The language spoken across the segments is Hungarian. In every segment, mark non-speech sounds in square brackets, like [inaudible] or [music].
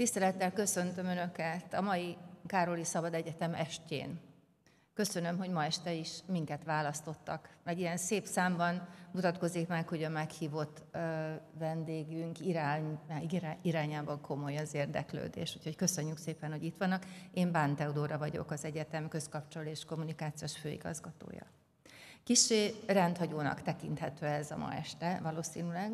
Tisztelettel köszöntöm Önöket a mai Károli Szabad Egyetem estjén. Köszönöm, hogy ma este is minket választottak. Egy ilyen szép számban mutatkozik meg, hogy a meghívott vendégünk irány, irányában komoly az érdeklődés. Úgyhogy köszönjük szépen, hogy itt vannak. Én Bán Teodóra vagyok, az egyetem közkapcsoló és kommunikációs főigazgatója. Kissé rendhagyónak tekinthető ez a ma este valószínűleg,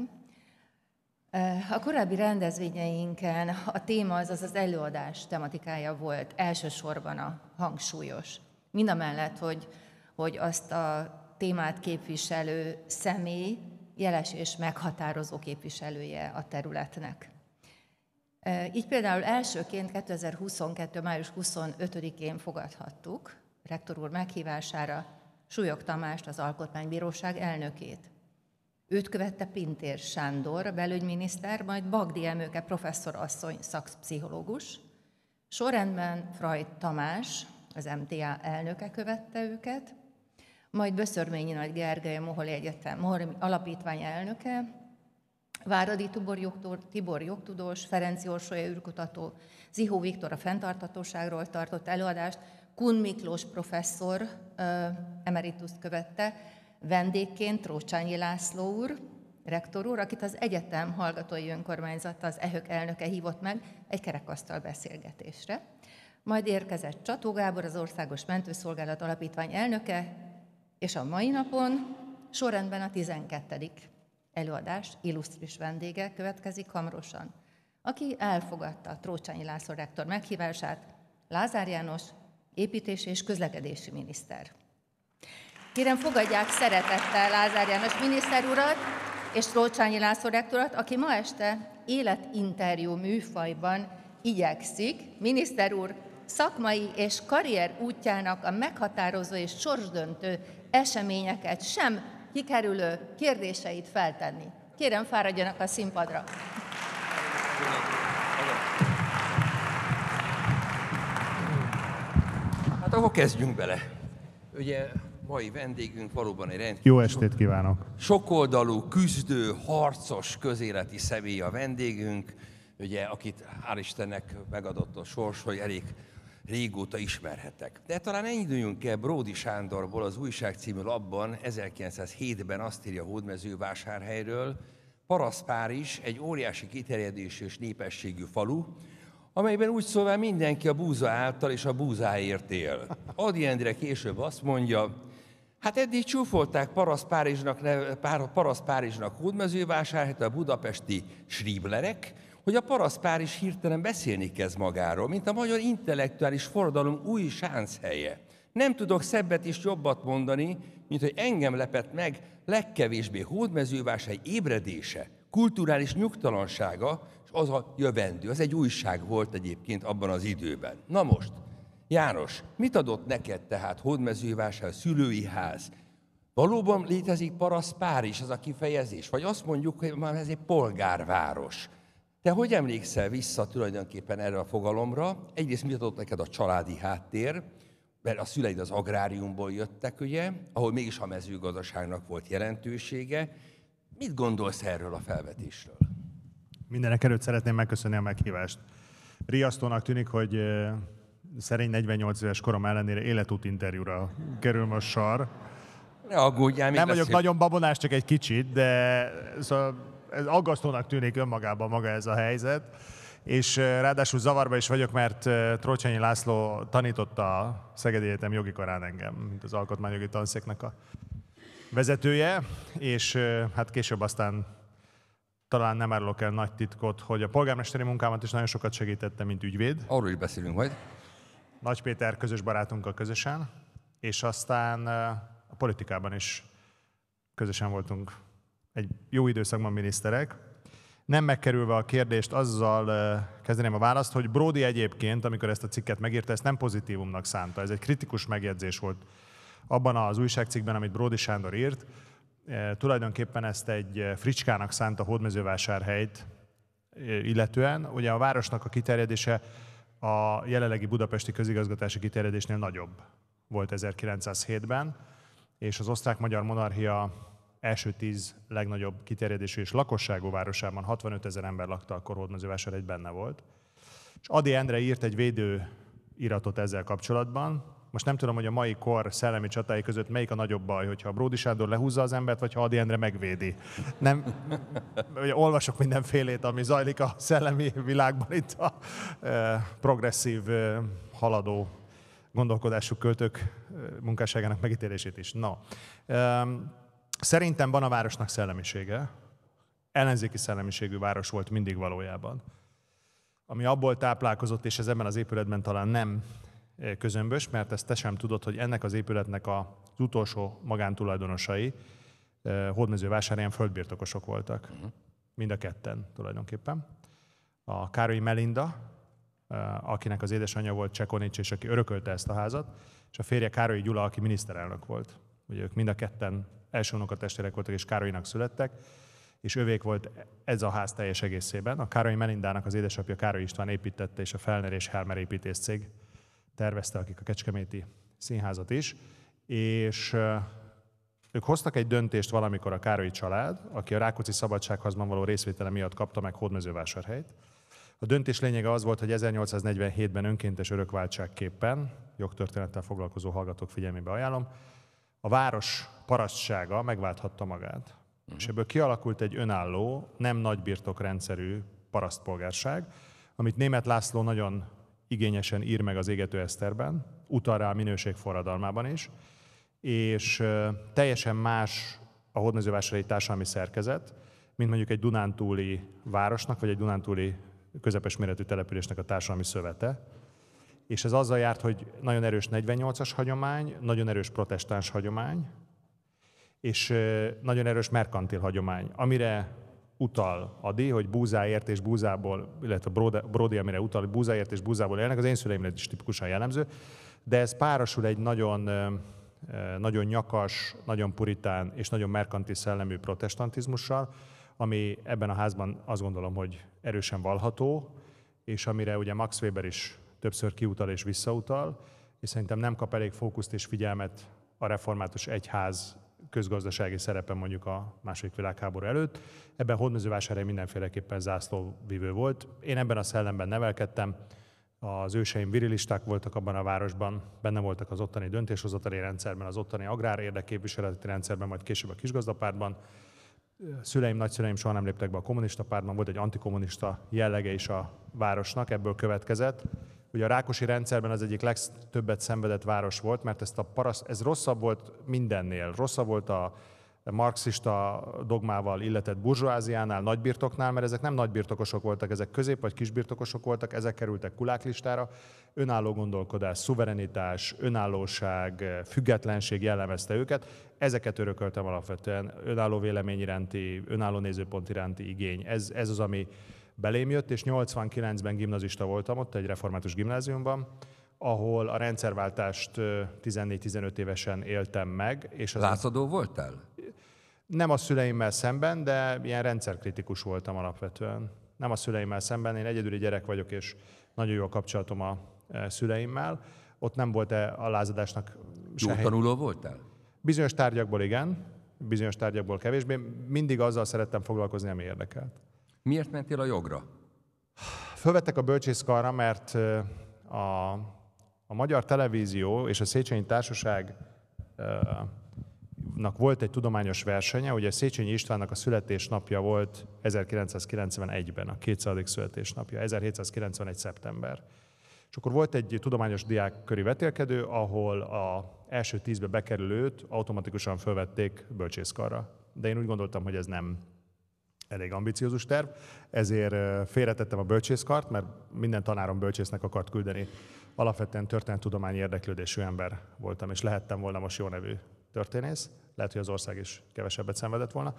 a korábbi rendezvényeinken a téma, azaz az előadás tematikája volt elsősorban a hangsúlyos. Mind a mellett, hogy, hogy azt a témát képviselő személy jeles és meghatározó képviselője a területnek. Így például elsőként 2022. május 25-én fogadhattuk rektor úr meghívására Súlyog Tamást, az Alkotmánybíróság elnökét, Őt követte Pintér Sándor, a belügyminiszter, majd Bagdi Emőke professzorasszony szakpszichológus, sorrendben Frajt Tamás, az MTA elnöke követte őket, majd Böszörményi Nagy Gergely, Moholi Egyetem Moholi alapítvány elnöke, Váradi Tibor, jogtudós, Tibor jogtudós, Ferenci Orsolya űrkutató, Zihó Viktor a fenntartatóságról tartott előadást, Kun Miklós professzor emeritus követte, Vendégként Trócsányi László úr, rektor úr, akit az egyetem hallgatói önkormányzata, az EHÖK elnöke hívott meg egy kerekasztal beszélgetésre. Majd érkezett Csató Gábor, az Országos Mentőszolgálat Alapítvány elnöke, és a mai napon sorrendben a 12. előadás illusztris vendége következik hamarosan, aki elfogadta a Trócsányi László rektor meghívását, Lázár János, építési és közlekedési miniszter. Kérem, fogadják szeretettel Lázár János miniszter urat és Rócsányi László rektorat, aki ma este életinterjú műfajban igyekszik, miniszter úr szakmai és karrier útjának a meghatározó és sorsdöntő eseményeket sem kikerülő kérdéseit feltenni. Kérem, fáradjanak a színpadra. Hát akkor kezdjünk bele. Ugye mai vendégünk valóban egy rendkívül... Jó estét kívánok! Sokoldalú, küzdő, harcos, közéleti személy a vendégünk, ugye, akit hál' Istennek megadott a sors, hogy elég régóta ismerhetek. De talán induljunk el Bródi Sándorból, az újság című labban 1907-ben azt írja Hódmezővásárhelyről, Parasz Párizs egy óriási kiterjedésű és népességű falu, amelyben úgy szóval mindenki a búza által és a búzáért él. Adi Endre később azt mondja, Hát eddig csúfolták Parasz Párizsnak, Parasz Párizsnak Hódmezővásárhelyet a budapesti sriblerek, hogy a Parasz Párizs hirtelen beszélni kezd magáról, mint a magyar intellektuális forradalom új helye. Nem tudok szebbet és jobbat mondani, mint hogy engem lepett meg legkevésbé hódmezővásárhely ébredése, kulturális nyugtalansága, és az a jövendő. Az egy újság volt egyébként abban az időben. Na most, János, mit adott neked tehát hódmezővásár, szülői ház? Valóban létezik paraszt Párizs, ez a kifejezés? Vagy azt mondjuk, hogy már ez egy polgárváros. Te hogy emlékszel vissza tulajdonképpen erre a fogalomra? Egyrészt mit adott neked a családi háttér, mert a szüleid az agráriumból jöttek, ugye, ahol mégis a mezőgazdaságnak volt jelentősége. Mit gondolsz erről a felvetésről? Mindenek előtt szeretném megköszönni a meghívást. Riasztónak tűnik, hogy szerény 48 éves korom ellenére életút interjúra kerül most sar. Ne aggódjál, Nem vagyok nagyon babonás, csak egy kicsit, de szóval ez aggasztónak tűnik önmagában maga ez a helyzet. És ráadásul zavarba is vagyok, mert Trócsányi László tanította a Szegedi Egyetem jogi karán engem, mint az alkotmányjogi tanszéknek a vezetője, és hát később aztán talán nem árulok el nagy titkot, hogy a polgármesteri munkámat is nagyon sokat segítette, mint ügyvéd. Arról is beszélünk majd. Nagy Péter közös barátunkkal közösen, és aztán a politikában is közösen voltunk egy jó időszakban miniszterek. Nem megkerülve a kérdést, azzal kezdeném a választ, hogy Brody egyébként, amikor ezt a cikket megírta, ezt nem pozitívumnak szánta. Ez egy kritikus megjegyzés volt abban az újságcikkben, amit Brody Sándor írt. Tulajdonképpen ezt egy fricskának szánta hódmezővásárhelyt illetően. Ugye a városnak a kiterjedése a jelenlegi budapesti közigazgatási kiterjedésnél nagyobb volt 1907-ben, és az osztrák-magyar monarchia első tíz legnagyobb kiterjedésű és lakosságú városában 65 ezer ember lakta, akkor egy benne volt. És Adi Endre írt egy védő iratot ezzel kapcsolatban, most nem tudom, hogy a mai kor szellemi csatái között melyik a nagyobb baj, hogyha a Bródi Sándor lehúzza az embert, vagy ha Adi Endre megvédi. Nem, ugye olvasok mindenfélét, ami zajlik a szellemi világban itt a progresszív, haladó gondolkodású költők munkásságának megítélését is. Na, szerintem van a városnak szellemisége. Ellenzéki szellemiségű város volt mindig valójában ami abból táplálkozott, és ez ebben az épületben talán nem, közömbös, mert ezt te sem tudod, hogy ennek az épületnek az utolsó magántulajdonosai eh, hódmezővásárhelyen földbirtokosok voltak. Mhm. Mind a ketten tulajdonképpen. A Károly Melinda, eh, akinek az édesanyja volt Csekonics, és aki örökölte ezt a házat, és a férje Károly Gyula, aki miniszterelnök volt. Ugye ők mind a ketten első unokatestvérek voltak, és Károlynak születtek, és övék volt ez a ház teljes egészében. A Károly Melindának az édesapja Károly István építette, és a Felner és Helmer építész cég tervezte, akik a Kecskeméti Színházat is, és ők hoztak egy döntést valamikor a Károlyi család, aki a Rákóczi Szabadságházban való részvétele miatt kapta meg hódmezővásárhelyt. A döntés lényege az volt, hogy 1847-ben önkéntes örökváltságképpen, jogtörténettel foglalkozó hallgatók figyelmébe ajánlom, a város parasztsága megválthatta magát. Uh-huh. És ebből kialakult egy önálló, nem nagybirtokrendszerű parasztpolgárság, amit német László nagyon igényesen ír meg az égető eszterben, utal rá a minőség forradalmában is, és teljesen más a hódmezővásárhelyi társadalmi szerkezet, mint mondjuk egy Dunántúli városnak, vagy egy Dunántúli közepes méretű településnek a társadalmi szövete. És ez azzal járt, hogy nagyon erős 48-as hagyomány, nagyon erős protestáns hagyomány, és nagyon erős merkantil hagyomány, amire utal a hogy búzáért és búzából, illetve Brody, amire utal, hogy búzáért és búzából élnek, az én szüleimre is tipikusan jellemző, de ez párosul egy nagyon, nagyon nyakas, nagyon puritán és nagyon merkanti szellemű protestantizmussal, ami ebben a házban azt gondolom, hogy erősen valható, és amire ugye Max Weber is többször kiutal és visszautal, és szerintem nem kap elég fókuszt és figyelmet a református egyház közgazdasági szerepe mondjuk a második világháború előtt. Ebben Hódmezővásárhely mindenféleképpen zászlóvívő volt. Én ebben a szellemben nevelkedtem, az őseim virilisták voltak abban a városban, benne voltak az ottani döntéshozatali rendszerben, az ottani agrár érdekképviseleti rendszerben, majd később a kisgazdapártban. Szüleim, nagyszüleim soha nem léptek be a kommunista pártban, volt egy antikommunista jellege is a városnak, ebből következett hogy a Rákosi rendszerben az egyik legtöbbet szenvedett város volt, mert ezt a parasz, ez rosszabb volt mindennél. Rosszabb volt a marxista dogmával illetett burzsóáziánál, nagybirtoknál, mert ezek nem nagybirtokosok voltak, ezek közép- vagy kisbirtokosok voltak, ezek kerültek kuláklistára. Önálló gondolkodás, szuverenitás, önállóság, függetlenség jellemezte őket. Ezeket örököltem alapvetően, önálló vélemény iránti, önálló nézőpont iránti igény. Ez, ez az, ami belém jött, és 89-ben gimnazista voltam ott egy református gimnáziumban, ahol a rendszerváltást 14-15 évesen éltem meg. És az Lázadó voltál? Nem a szüleimmel szemben, de ilyen rendszerkritikus voltam alapvetően. Nem a szüleimmel szemben, én egyedüli gyerek vagyok, és nagyon jó a kapcsolatom a e, szüleimmel. Ott nem volt -e a lázadásnak se Jó hely. tanuló voltál? Bizonyos tárgyakból igen, bizonyos tárgyakból kevésbé. Mindig azzal szerettem foglalkozni, ami érdekelt. Miért mentél a jogra? Fölvettek a bölcsészkarra, mert a, a Magyar Televízió és a Széchenyi Társaságnak volt egy tudományos versenye, ugye Széchenyi Istvánnak a születésnapja volt 1991-ben, a 200. születésnapja, 1791. szeptember. És akkor volt egy tudományos köri vetélkedő, ahol a első tízbe bekerülőt automatikusan fölvették bölcsészkarra. De én úgy gondoltam, hogy ez nem elég ambiciózus terv, ezért félretettem a bölcsészkart, mert minden tanárom bölcsésznek akart küldeni. Alapvetően történettudományi érdeklődésű ember voltam, és lehettem volna most jó nevű történész. Lehet, hogy az ország is kevesebbet szenvedett volna.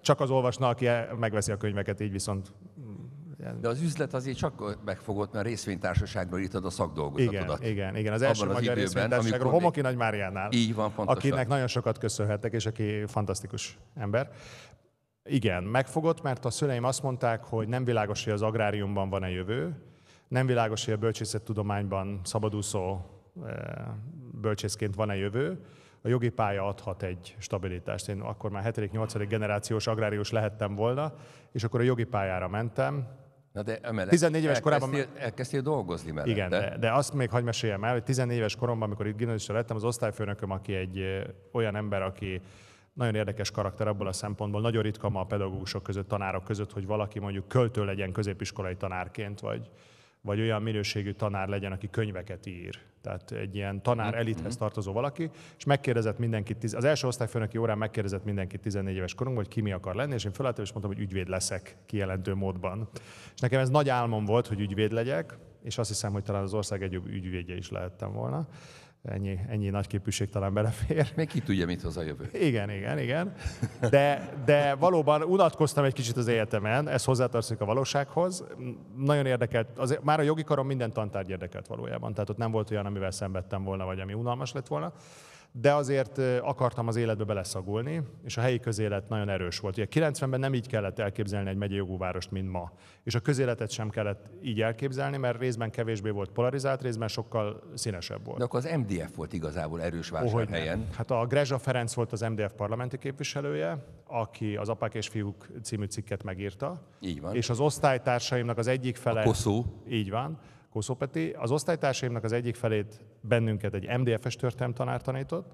Csak az olvasna, aki e- megveszi a könyveket, így viszont mm, de az üzlet azért csak megfogott, mert részvénytársaságban írtad a szakdolgozatodat. Igen, igen, igen. Az első az magyar részvénytársaságról, Homoki Nagy Máriánál. Így van, pontosan. Akinek nagyon sokat köszönhetek, és aki fantasztikus ember. Igen, megfogott, mert a szüleim azt mondták, hogy nem világos, hogy az agráriumban van-e jövő, nem világos, hogy a bölcsészettudományban szabadúszó eh, bölcsészként van-e jövő, a jogi pálya adhat egy stabilitást. Én akkor már 7.-8. generációs agrárius lehettem volna, és akkor a jogi pályára mentem. Na de emellett 14 éves korában... Elkezdtél dolgozni mellette. Igen, de, de azt még hagyd meséljem el, hogy 14 éves koromban, amikor itt gimnazista lettem, az osztályfőnököm, aki egy eh, olyan ember, aki nagyon érdekes karakter abból a szempontból, nagyon ritka ma a pedagógusok között, tanárok között, hogy valaki mondjuk költő legyen középiskolai tanárként, vagy, vagy olyan minőségű tanár legyen, aki könyveket ír. Tehát egy ilyen tanár mhm. elithez tartozó valaki, és megkérdezett mindenkit, az első osztályfőnöki órán megkérdezett mindenkit 14 éves korunkban, hogy ki mi akar lenni, és én felálltam, és mondtam, hogy ügyvéd leszek kijelentő módban. És nekem ez nagy álmom volt, hogy ügyvéd legyek, és azt hiszem, hogy talán az ország egyéb ügyvédje is lehettem volna ennyi, ennyi nagy képűség talán belefér. Még ki tudja, mit hoz a jövő. Igen, igen, igen. De, de valóban unatkoztam egy kicsit az életemen, ez hozzátartozik a valósághoz. Nagyon érdekelt, az, már a jogi karom minden tantárgy érdekelt valójában, tehát ott nem volt olyan, amivel szenvedtem volna, vagy ami unalmas lett volna de azért akartam az életbe beleszagolni, és a helyi közélet nagyon erős volt. Ugye 90-ben nem így kellett elképzelni egy megyei jogú várost, mint ma. És a közéletet sem kellett így elképzelni, mert részben kevésbé volt polarizált, részben sokkal színesebb volt. De akkor az MDF volt igazából erős vásárhelyen. Oh, hát a Grezsa Ferenc volt az MDF parlamenti képviselője, aki az Apák és Fiúk című cikket megírta. Így van. És az osztálytársaimnak az egyik fele... A koszú. Így van Kószó Peti. Az osztálytársaimnak az egyik felét bennünket egy MDF-es tanár tanított,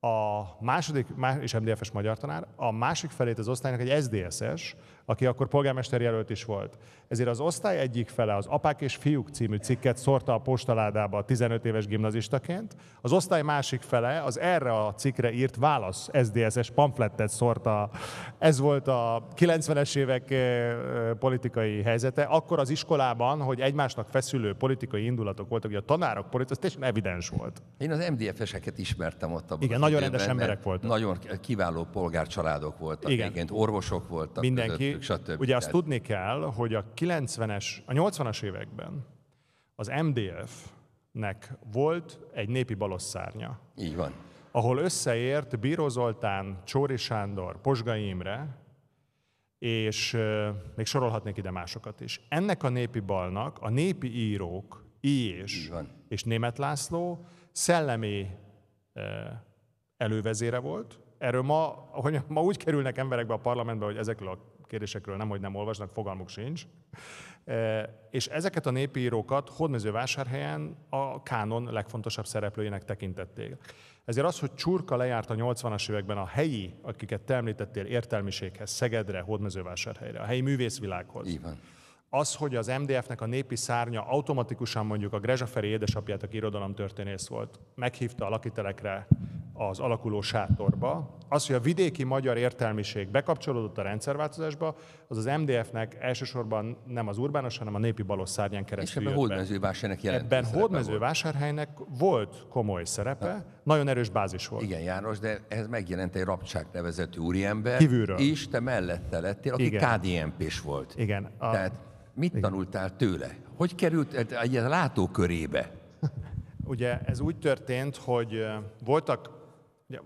a második, és MDF-es magyar tanár, a másik felét az osztálynak egy SDSS, aki akkor polgármester jelölt is volt. Ezért az osztály egyik fele az Apák és Fiúk című cikket szorta a postaládába 15 éves gimnazistaként, az osztály másik fele az erre a cikkre írt válasz SDS-es pamflettet szorta. Ez volt a 90-es évek eh, politikai helyzete. Akkor az iskolában, hogy egymásnak feszülő politikai indulatok voltak, hogy a tanárok politikai, ez teljesen evidens volt. Én az MDF-eseket ismertem ott. Abban Igen, nagyon rendes emberek voltak. Nagyon kiváló polgárcsaládok voltak. Igen. Egyébként orvosok voltak. Mindenki, stb. Ugye azt tudni kell, hogy a 90-es, a 80-as években az MDF-nek volt egy népi balosszárnya. Így van. Ahol összeért Bíró Zoltán, Csóri Sándor, Posgai Imre, és euh, még sorolhatnék ide másokat is. Ennek a népi balnak a népi írók, I és, és Német László szellemi euh, elővezére volt. Erről ma, hogy ma úgy kerülnek emberekbe a parlamentbe, hogy ezekről a kérdésekről nem, hogy nem olvasnak, fogalmuk sincs. E, és ezeket a népírókat Hódmezővásárhelyen a kánon legfontosabb szereplőjének tekintették. Ezért az, hogy csurka lejárt a 80-as években a helyi, akiket te említettél, értelmiséghez, Szegedre, Hódmezővásárhelyre, a helyi művészvilághoz. Igen az, hogy az MDF-nek a népi szárnya automatikusan mondjuk a Grezsaferi édesapját, aki irodalomtörténész volt, meghívta a lakitelekre az alakuló sátorba. Az, hogy a vidéki magyar értelmiség bekapcsolódott a rendszerváltozásba, az az MDF-nek elsősorban nem az urbános, hanem a népi balos szárnyán keresztül. És ebben hódmezővásárhelynek jelent. Ebben hódmezővásárhelynek volt komoly szerepe, ha. nagyon erős bázis volt. Igen, János, de ez megjelent egy Rabcsák nevezetű úriember. Kívülről. És te mellette lettél, aki KDNP-s volt. Igen. A... Tehát mit Igen. tanultál tőle? Hogy került egy látókörébe? [laughs] Ugye ez úgy történt, hogy voltak Ugye,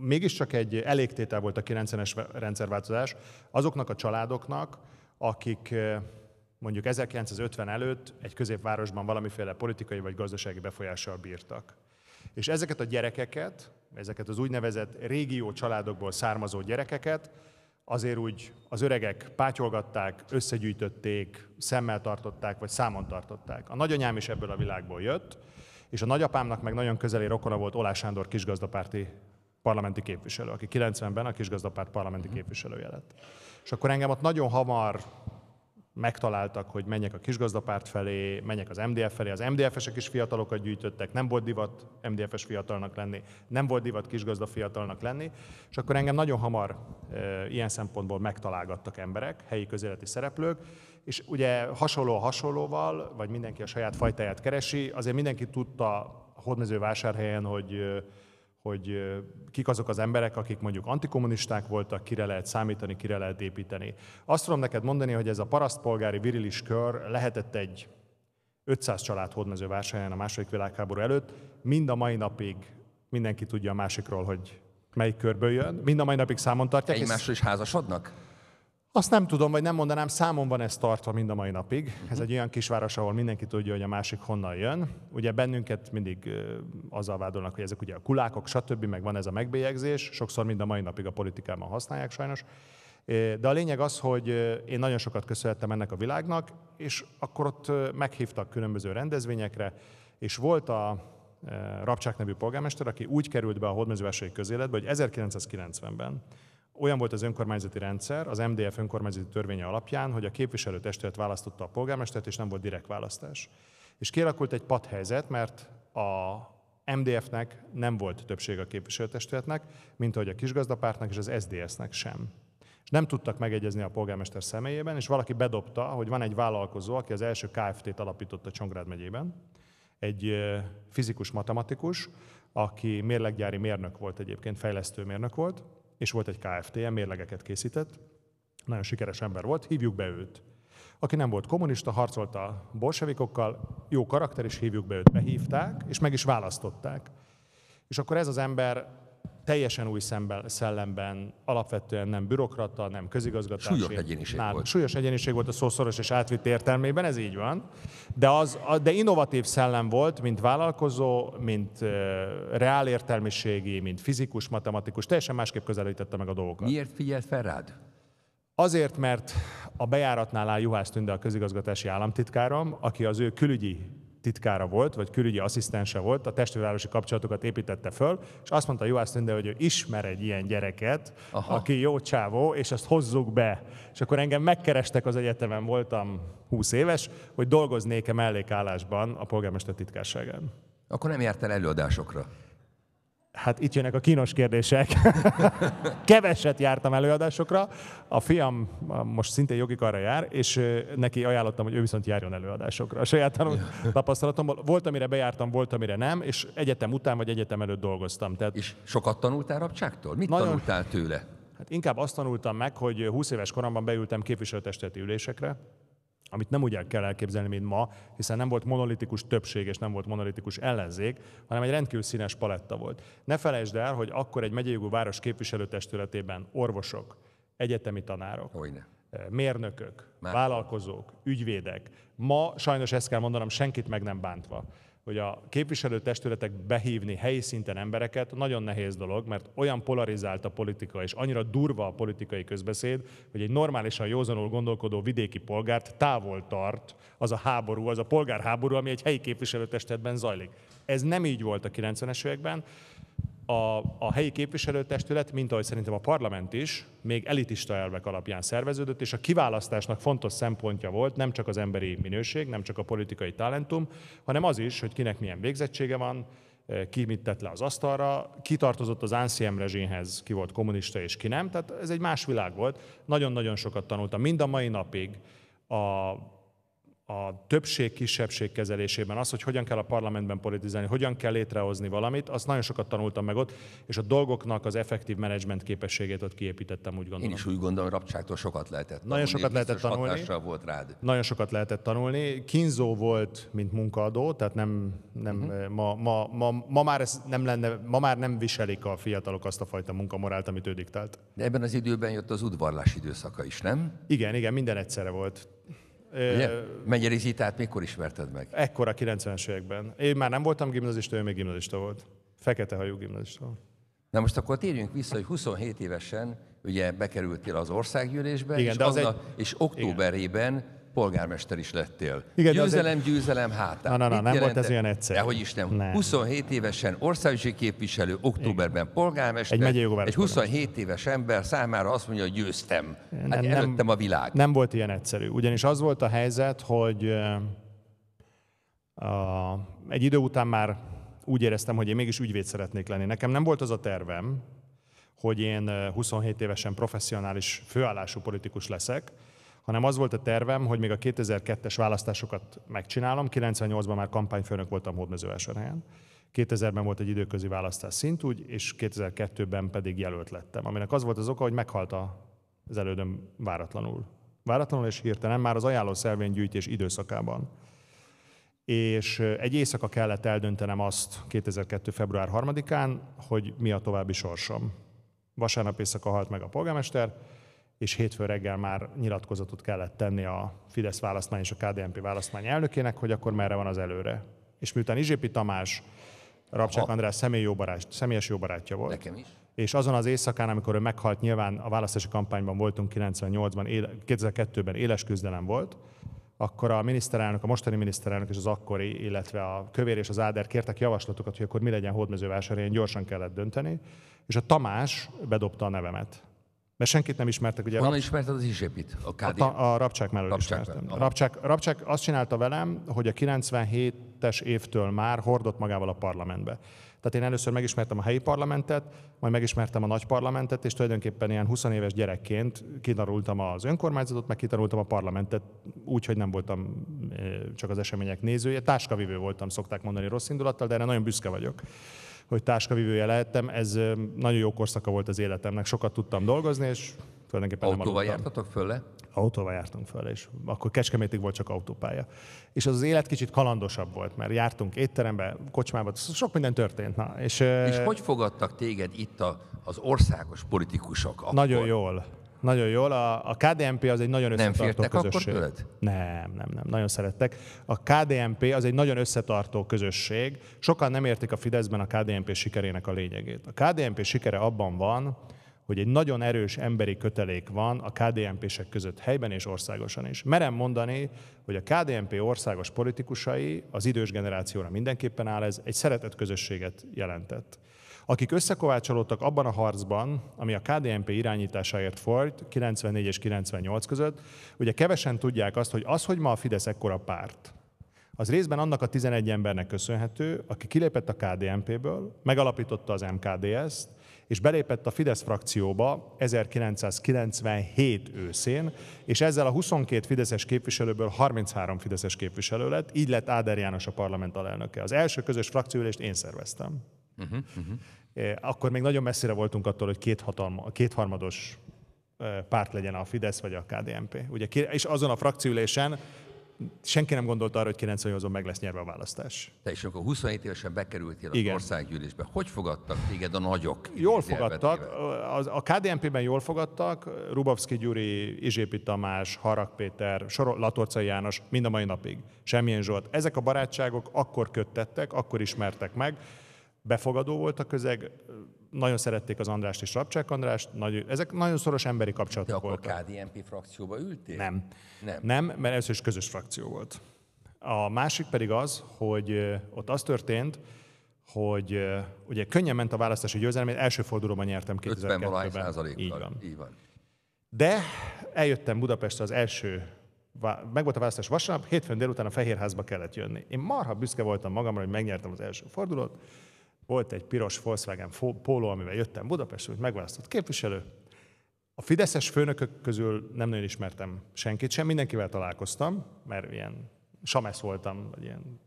mégiscsak egy elégtétel volt a 90-es rendszerváltozás azoknak a családoknak, akik eh, mondjuk 1950 előtt egy középvárosban valamiféle politikai vagy gazdasági befolyással bírtak. És ezeket a gyerekeket, ezeket az úgynevezett régió családokból származó gyerekeket azért úgy az öregek pátyolgatták, összegyűjtötték, szemmel tartották, vagy számon tartották. A nagyanyám is ebből a világból jött, és a nagyapámnak meg nagyon közeli rokona volt Olás Sándor kisgazdapárti parlamenti képviselő, aki 90-ben a kisgazdapárt parlamenti mhm. képviselője lett. És akkor engem ott nagyon hamar megtaláltak, hogy menjek a kisgazdapárt felé, menjek az MDF felé. Az MDF-esek is fiatalokat gyűjtöttek, nem volt divat MDF-es fiatalnak lenni, nem volt divat kisgazda fiatalnak lenni, és akkor engem nagyon hamar e, ilyen szempontból megtalálgattak emberek, helyi közéleti szereplők, és ugye hasonló a hasonlóval, vagy mindenki a saját fajtáját keresi, azért mindenki tudta a hódmezővásárhelyen, hogy hogy kik azok az emberek, akik mondjuk antikommunisták voltak, kire lehet számítani, kire lehet építeni. Azt tudom neked mondani, hogy ez a parasztpolgári virilis kör lehetett egy 500 család hódmezővásárhelyen a második világháború előtt, mind a mai napig mindenki tudja a másikról, hogy melyik körből jön, mind a mai napig számon tartják. Egymásról is házasodnak? Azt nem tudom, vagy nem mondanám, van ez tartva mind a mai napig. Ez egy olyan kisváros, ahol mindenki tudja, hogy a másik honnan jön. Ugye bennünket mindig azzal vádolnak, hogy ezek ugye a kulákok, stb., meg van ez a megbélyegzés. Sokszor mind a mai napig a politikában használják sajnos. De a lényeg az, hogy én nagyon sokat köszönhettem ennek a világnak, és akkor ott meghívtak különböző rendezvényekre, és volt a Rapcsák nevű polgármester, aki úgy került be a hódmezővásárhelyi közéletbe, hogy 1990-ben olyan volt az önkormányzati rendszer az MDF önkormányzati törvénye alapján, hogy a képviselőtestület választotta a polgármestert, és nem volt direkt választás. És kialakult egy padhelyzet, mert a MDF-nek nem volt többség a képviselőtestületnek, mint ahogy a kisgazdapártnak és az SDS-nek sem. És nem tudtak megegyezni a polgármester személyében, és valaki bedobta, hogy van egy vállalkozó, aki az első KFT-t alapította Csongrád megyében, egy fizikus matematikus, aki mérleggyári mérnök volt egyébként, fejlesztő mérnök volt, és volt egy KFT-je, mérlegeket készített, nagyon sikeres ember volt, hívjuk be őt. Aki nem volt kommunista, harcolta a bolsevikokkal, jó karakter, és hívjuk be őt. Behívták, és meg is választották. És akkor ez az ember teljesen új szemmel, szellemben, alapvetően nem bürokrata, nem közigazgatási. Súlyos egyéniség nál, volt. Súlyos egyéniség volt a szószoros és átvitt értelmében, ez így van. De, az, de innovatív szellem volt, mint vállalkozó, mint reál értelmiségi, mint fizikus, matematikus, teljesen másképp közelítette meg a dolgokat. Miért figyelt fel rád? Azért, mert a bejáratnál áll Juhász Tünde a közigazgatási államtitkárom, aki az ő külügyi titkára volt, vagy külügyi asszisztense volt, a testvérvárosi kapcsolatokat építette föl, és azt mondta Juhász Tünde, hogy ő ismer egy ilyen gyereket, Aha. aki jó csávó, és azt hozzuk be. És akkor engem megkerestek az egyetemen, voltam 20 éves, hogy dolgoznék-e mellékállásban a polgármester titkárságán. Akkor nem jártál előadásokra? Hát itt jönnek a kínos kérdések. [laughs] Keveset jártam előadásokra. A fiam most szintén karra jár, és neki ajánlottam, hogy ő viszont járjon előadásokra. A saját [laughs] tapasztalatomból volt, amire bejártam, volt, amire nem, és egyetem után vagy egyetem előtt dolgoztam. Tehát... És sokat tanultál rabcsáktól? Mit nagyon... tanultál tőle? Hát inkább azt tanultam meg, hogy 20 éves koromban beültem képviselőtestületi ülésekre, amit nem úgy kell elképzelni, mint ma, hiszen nem volt monolitikus többség és nem volt monolitikus ellenzék, hanem egy rendkívül színes paletta volt. Ne felejtsd el, hogy akkor egy megyei jogú város képviselőtestületében orvosok, egyetemi tanárok, Olyne. Eh, mérnökök, Már. vállalkozók, ügyvédek. Ma sajnos ezt kell mondanom, senkit meg nem bántva hogy a képviselőtestületek behívni helyi szinten embereket nagyon nehéz dolog, mert olyan polarizált a politika, és annyira durva a politikai közbeszéd, hogy egy normálisan józanul gondolkodó vidéki polgárt távol tart az a háború, az a polgárháború, ami egy helyi képviselőtestetben zajlik. Ez nem így volt a 90-es években a, a helyi képviselőtestület, mint ahogy szerintem a parlament is, még elitista elvek alapján szerveződött, és a kiválasztásnak fontos szempontja volt nem csak az emberi minőség, nem csak a politikai talentum, hanem az is, hogy kinek milyen végzettsége van, eh, ki mit tett le az asztalra, ki tartozott az ANSZIEM rezsémhez, ki volt kommunista és ki nem. Tehát ez egy más világ volt. Nagyon-nagyon sokat tanultam, mind a mai napig a a többség-kisebbség kezelésében, az, hogy hogyan kell a parlamentben politizálni, hogyan kell létrehozni valamit, azt nagyon sokat tanultam meg ott, és a dolgoknak az effektív menedzsment képességét ott kiépítettem, úgy gondolom. Én is úgy gondolom, Rabcsáktól sokat lehetett tanulni. Nagyon sokat lehetett tanulni. volt rád. Nagyon sokat lehetett tanulni. Kínzó volt, mint munkaadó, tehát nem, nem uh-huh. ma, ma, ma, ma, már ez nem lenne, ma már nem viselik a fiatalok azt a fajta munkamorált, amit ő diktált. De ebben az időben jött az udvarlás időszaka is, nem? Igen, igen, minden egyszerre volt. Ugye? Megyeri Zitát mikor ismerted meg? Ekkor a 90-es években. Én már nem voltam gimnazista, ő még gimnazista volt. Fekete hajú gimnazista volt. Na most akkor térjünk vissza, hogy 27 évesen ugye bekerültél az országgyűlésbe, igen, és, de az annak, egy... és októberében igen polgármester is lettél. Igen, győzelem, azért... győzelem hátán. Na, na, na, nem volt ez olyan egyszerű. Dehogy is nem. nem. 27 évesen országügyi képviselő, októberben Igen. polgármester. Egy, egy 27 éves ember számára azt mondja, hogy győztem. Hát nem, előttem a világ. Nem volt ilyen egyszerű. Ugyanis az volt a helyzet, hogy uh, egy idő után már úgy éreztem, hogy én mégis ügyvéd szeretnék lenni. Nekem nem volt az a tervem, hogy én 27 évesen professzionális főállású politikus leszek, hanem az volt a tervem, hogy még a 2002-es választásokat megcsinálom. 98-ban már kampányfőnök voltam hódmezővásárhelyen. 2000-ben volt egy időközi választás szintúgy, és 2002-ben pedig jelölt lettem, aminek az volt az oka, hogy meghalt az elődöm váratlanul. Váratlanul és hirtelen már az ajánló szervénygyűjtés időszakában. És egy éjszaka kellett eldöntenem azt 2002. február 3-án, hogy mi a további sorsom. Vasárnap éjszaka halt meg a polgármester, és hétfő reggel már nyilatkozatot kellett tenni a Fidesz választmány és a KDNP választmány elnökének, hogy akkor merre van az előre. És miután Izsépi Tamás, Rabcsák András személy barát, személyes barátja volt. Nekem is. És azon az éjszakán, amikor ő meghalt, nyilván a választási kampányban voltunk 98-ban, 2002-ben éles küzdelem volt, akkor a miniszterelnök, a mostani miniszterelnök és az akkori, illetve a kövér és az áder kértek javaslatokat, hogy akkor mi legyen hódmezővásárhelyen, gyorsan kellett dönteni, és a Tamás bedobta a nevemet mert senkit nem ismertek. Ugye, Honnan rab... ismerted az Izsépit? A, KD... a, a rabcsák mellől rabcsák ismertem. A rabcsák, rabcsák azt csinálta velem, hogy a 97-es évtől már hordott magával a parlamentbe. Tehát én először megismertem a helyi parlamentet, majd megismertem a nagy parlamentet, és tulajdonképpen ilyen 20 éves gyerekként kitanultam az önkormányzatot, meg kitanultam a parlamentet, úgyhogy nem voltam eh, csak az események nézője. Táskavivő voltam, szokták mondani rossz indulattal, de erre nagyon büszke vagyok hogy táskavívője lehettem. Ez nagyon jó korszaka volt az életemnek, sokat tudtam dolgozni, és tulajdonképpen Autóval nem jártatok föl le? Autóval jártunk föl, és akkor Kecskemétig volt csak autópálya. És az, az élet kicsit kalandosabb volt, mert jártunk étterembe, kocsmába, sok minden történt. Na, és, és hogy fogadtak téged itt a, az országos politikusok? Akkor? Nagyon jól nagyon jól. A, a KDMP az egy nagyon összetartó nem közösség. Akkor tőled? Nem, nem, nem. Nagyon szerettek. A KDMP az egy nagyon összetartó közösség. Sokan nem értik a Fideszben a KDMP sikerének a lényegét. A KDMP sikere abban van, hogy egy nagyon erős emberi kötelék van a KDNP-sek között helyben és országosan is. Merem mondani, hogy a KDNP országos politikusai, az idős generációra mindenképpen áll ez, egy szeretett közösséget jelentett akik összekovácsolódtak abban a harcban, ami a KDNP irányításáért folyt 94 és 98 között, ugye kevesen tudják azt, hogy az, hogy ma a Fidesz ekkora párt, az részben annak a 11 embernek köszönhető, aki kilépett a KDNP-ből, megalapította az MKDS-t, és belépett a Fidesz frakcióba 1997 őszén, és ezzel a 22 fideszes képviselőből 33 fideszes képviselő lett, így lett Áder János a parlament alelnöke. Az első közös frakcióülést én szerveztem. Uh-huh, uh-huh. Eh, akkor még nagyon messzire voltunk attól, hogy két hatalma, kétharmados eh, párt legyen a Fidesz vagy a KDNP. Ugye, és azon a frakciülésen senki nem gondolta arra, hogy 98-on meg lesz nyerve a választás. Te is, amikor 27 évesen bekerültél az Igen. országgyűlésbe, hogy fogadtak téged a nagyok? Jól fogadtak. Eh, a, a KDNP-ben jól fogadtak. Rubavski Gyuri, Izsépi Tamás, Harak Péter, Soro, Latorca János, mind a mai napig. Semmilyen Zsolt. Ezek a barátságok akkor köttettek, akkor ismertek meg befogadó volt a közeg, nagyon szerették az Andrást és Rabcsák Andrást, nagy, ezek nagyon szoros emberi kapcsolatok voltak. De akkor voltak. KDNP frakcióba ültél? Nem. Nem, Nem mert először is közös frakció volt. A másik pedig az, hogy ott az történt, hogy ugye könnyen ment a választási győzelem, én első fordulóban nyertem 2002-ben. 50 Így van. Így van. De eljöttem Budapestre az első meg volt a választás vasárnap, hétfőn délután a Fehérházba kellett jönni. Én marha büszke voltam magamra, hogy megnyertem az első fordulót, volt egy piros Volkswagen póló, amivel jöttem Budapestről, megválasztott képviselő. A fideszes főnökök közül nem nagyon ismertem senkit sem, mindenkivel találkoztam, mert ilyen samesz voltam, vagy ilyen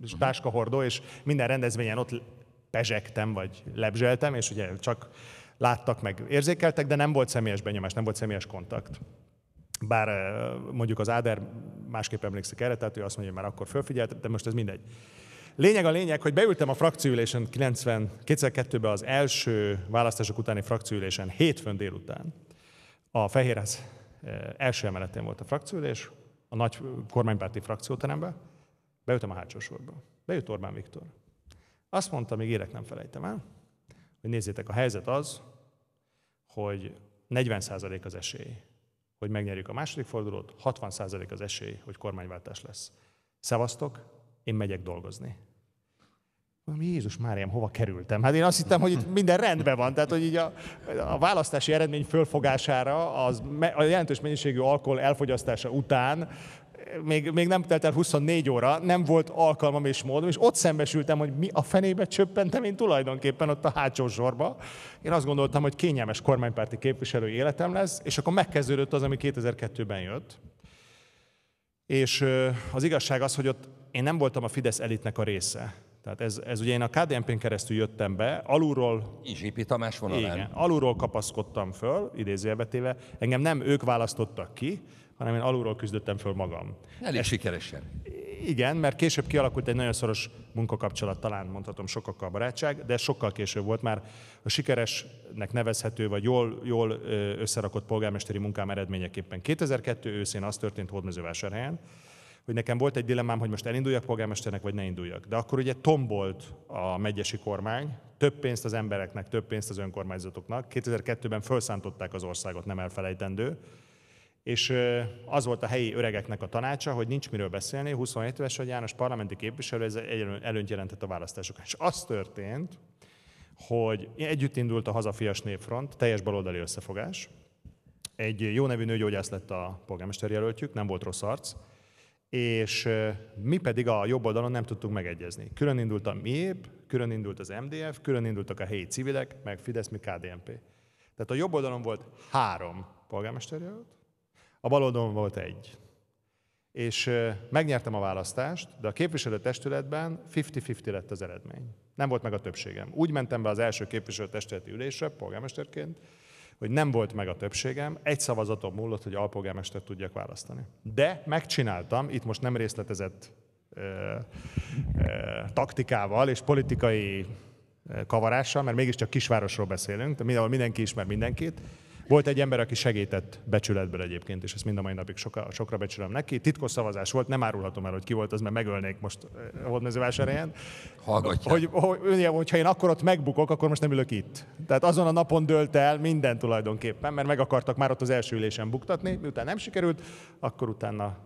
mhm. táskahordó, és minden rendezvényen ott pezsegtem, vagy lebzseltem, és ugye csak láttak, meg érzékeltek, de nem volt személyes benyomás, nem volt személyes kontakt. Bár eh, mondjuk az Áder másképp emlékszik erre, tehát ő azt mondja, hogy már akkor fölfigyelt, de most ez mindegy. Lényeg a lényeg, hogy beültem a frakcióülésen 92 ben az első választások utáni frakcióülésen hétfőn délután. A Fehérház eh, első emeletén volt a frakcióülés, a nagy kormánypárti frakcióteremben. Beültem a hátsó sorba. Bejött Orbán Viktor. Azt mondta, még érek nem felejtem el, hogy nézzétek, a helyzet az, hogy 40% az esély, hogy megnyerjük a második fordulót, 60% az esély, hogy kormányváltás lesz. Szevasztok, én megyek dolgozni. Mondom, Jézus Máriam, hova kerültem? Hát én azt hittem, hogy itt minden rendben van. Tehát, hogy így a, a választási eredmény fölfogására, az, a jelentős mennyiségű alkohol elfogyasztása után, még, még nem telt el 24 óra, nem volt alkalmam és módom, és ott szembesültem, hogy mi a fenébe csöppentem én tulajdonképpen ott a hátsó sorba. Én azt gondoltam, hogy kényelmes kormánypárti képviselő életem lesz, és akkor megkezdődött az, ami 2002-ben jött, és az igazság az, hogy ott én nem voltam a Fidesz elitnek a része. Tehát ez, ez ugye én a KDNP-n keresztül jöttem be, alulról... Izsipi Tamás vonalán. Igen, alulról kapaszkodtam föl, idézőjelbetéve. Engem nem ők választottak ki, hanem én alulról küzdöttem föl magam. Elég ez, sikeresen. Igen, mert később kialakult egy nagyon szoros munkakapcsolat, talán mondhatom sokakkal barátság, de sokkal később volt már a sikeresnek nevezhető, vagy jól, jól összerakott polgármesteri munkám eredményeképpen. 2002 őszén az történt Hódmezővásárhelyen, hogy nekem volt egy dilemmám, hogy most elinduljak polgármesternek, vagy ne induljak. De akkor ugye tombolt a megyesi kormány, több pénzt az embereknek, több pénzt az önkormányzatoknak. 2002-ben felszántották az országot, nem elfelejtendő. És az volt a helyi öregeknek a tanácsa, hogy nincs miről beszélni, 27 éves vagy János parlamenti képviselő, ez előnyt jelentett a választásokon. És az történt, hogy együtt indult a Hazafias Népfront, teljes baloldali összefogás. Egy jó nevű nőgyógyász lett a polgármester jelöltjük, nem volt rossz arc, és mi pedig a jobb oldalon nem tudtunk megegyezni. Külön indult a MIEB, külön indult az MDF, külön indultak a helyi civilek, meg Fidesz, mi KDNP. Tehát a jobb oldalon volt három polgármester jelölt, a baloldalon volt egy. És megnyertem a választást, de a képviselőtestületben 50-50 lett az eredmény. Nem volt meg a többségem. Úgy mentem be az első képviselőtestületi ülésre, polgármesterként, hogy nem volt meg a többségem, egy szavazatom múlott, hogy alpolgármester tudjak választani. De megcsináltam, itt most nem részletezett ö, ö, taktikával és politikai kavarással, mert mégiscsak kisvárosról beszélünk, de mindenki ismer mindenkit, volt egy ember, aki segített becsületből egyébként, és ezt mind a mai napig soka, sokra becsülöm neki. Titkos szavazás volt, nem árulhatom el, hogy ki volt az, mert megölnék most eh, a hódmezővásárhelyen. Hallgatja. Hogy, hogy, hogyha én akkor ott megbukok, akkor most nem ülök itt. Tehát azon a napon dölt el minden tulajdonképpen, mert meg akartak már ott az első ülésen buktatni, miután nem sikerült, akkor utána...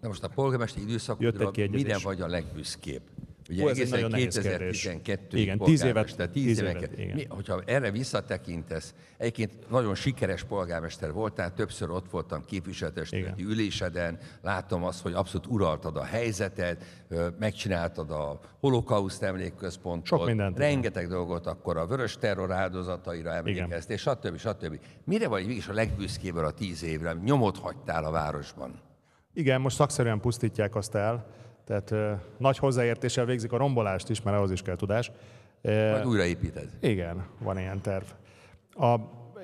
Na most a polgármester időszakodra minden vagy a legbüszkébb? Ugye Hú, ez egészen egy nagyon 2012 Igen, tíz évet. Tehát tíz, tíz évet, évet igen. Mi, hogyha erre visszatekintesz, egyébként nagyon sikeres polgármester voltál, többször ott voltam képviseletestületi üléseden, látom azt, hogy abszolút uraltad a helyzetet, megcsináltad a holokauszt emlékközpontot, Sok mindent, rengeteg igen. dolgot akkor a vörös terror áldozataira emlékeztél, stb. stb. Mire vagy mégis a legbüszkébb a tíz évre, nyomot hagytál a városban? Igen, most szakszerűen pusztítják azt el, tehát ö, nagy hozzáértéssel végzik a rombolást is, mert ahhoz is kell tudás. Majd újraépíted. Igen, van ilyen terv. A,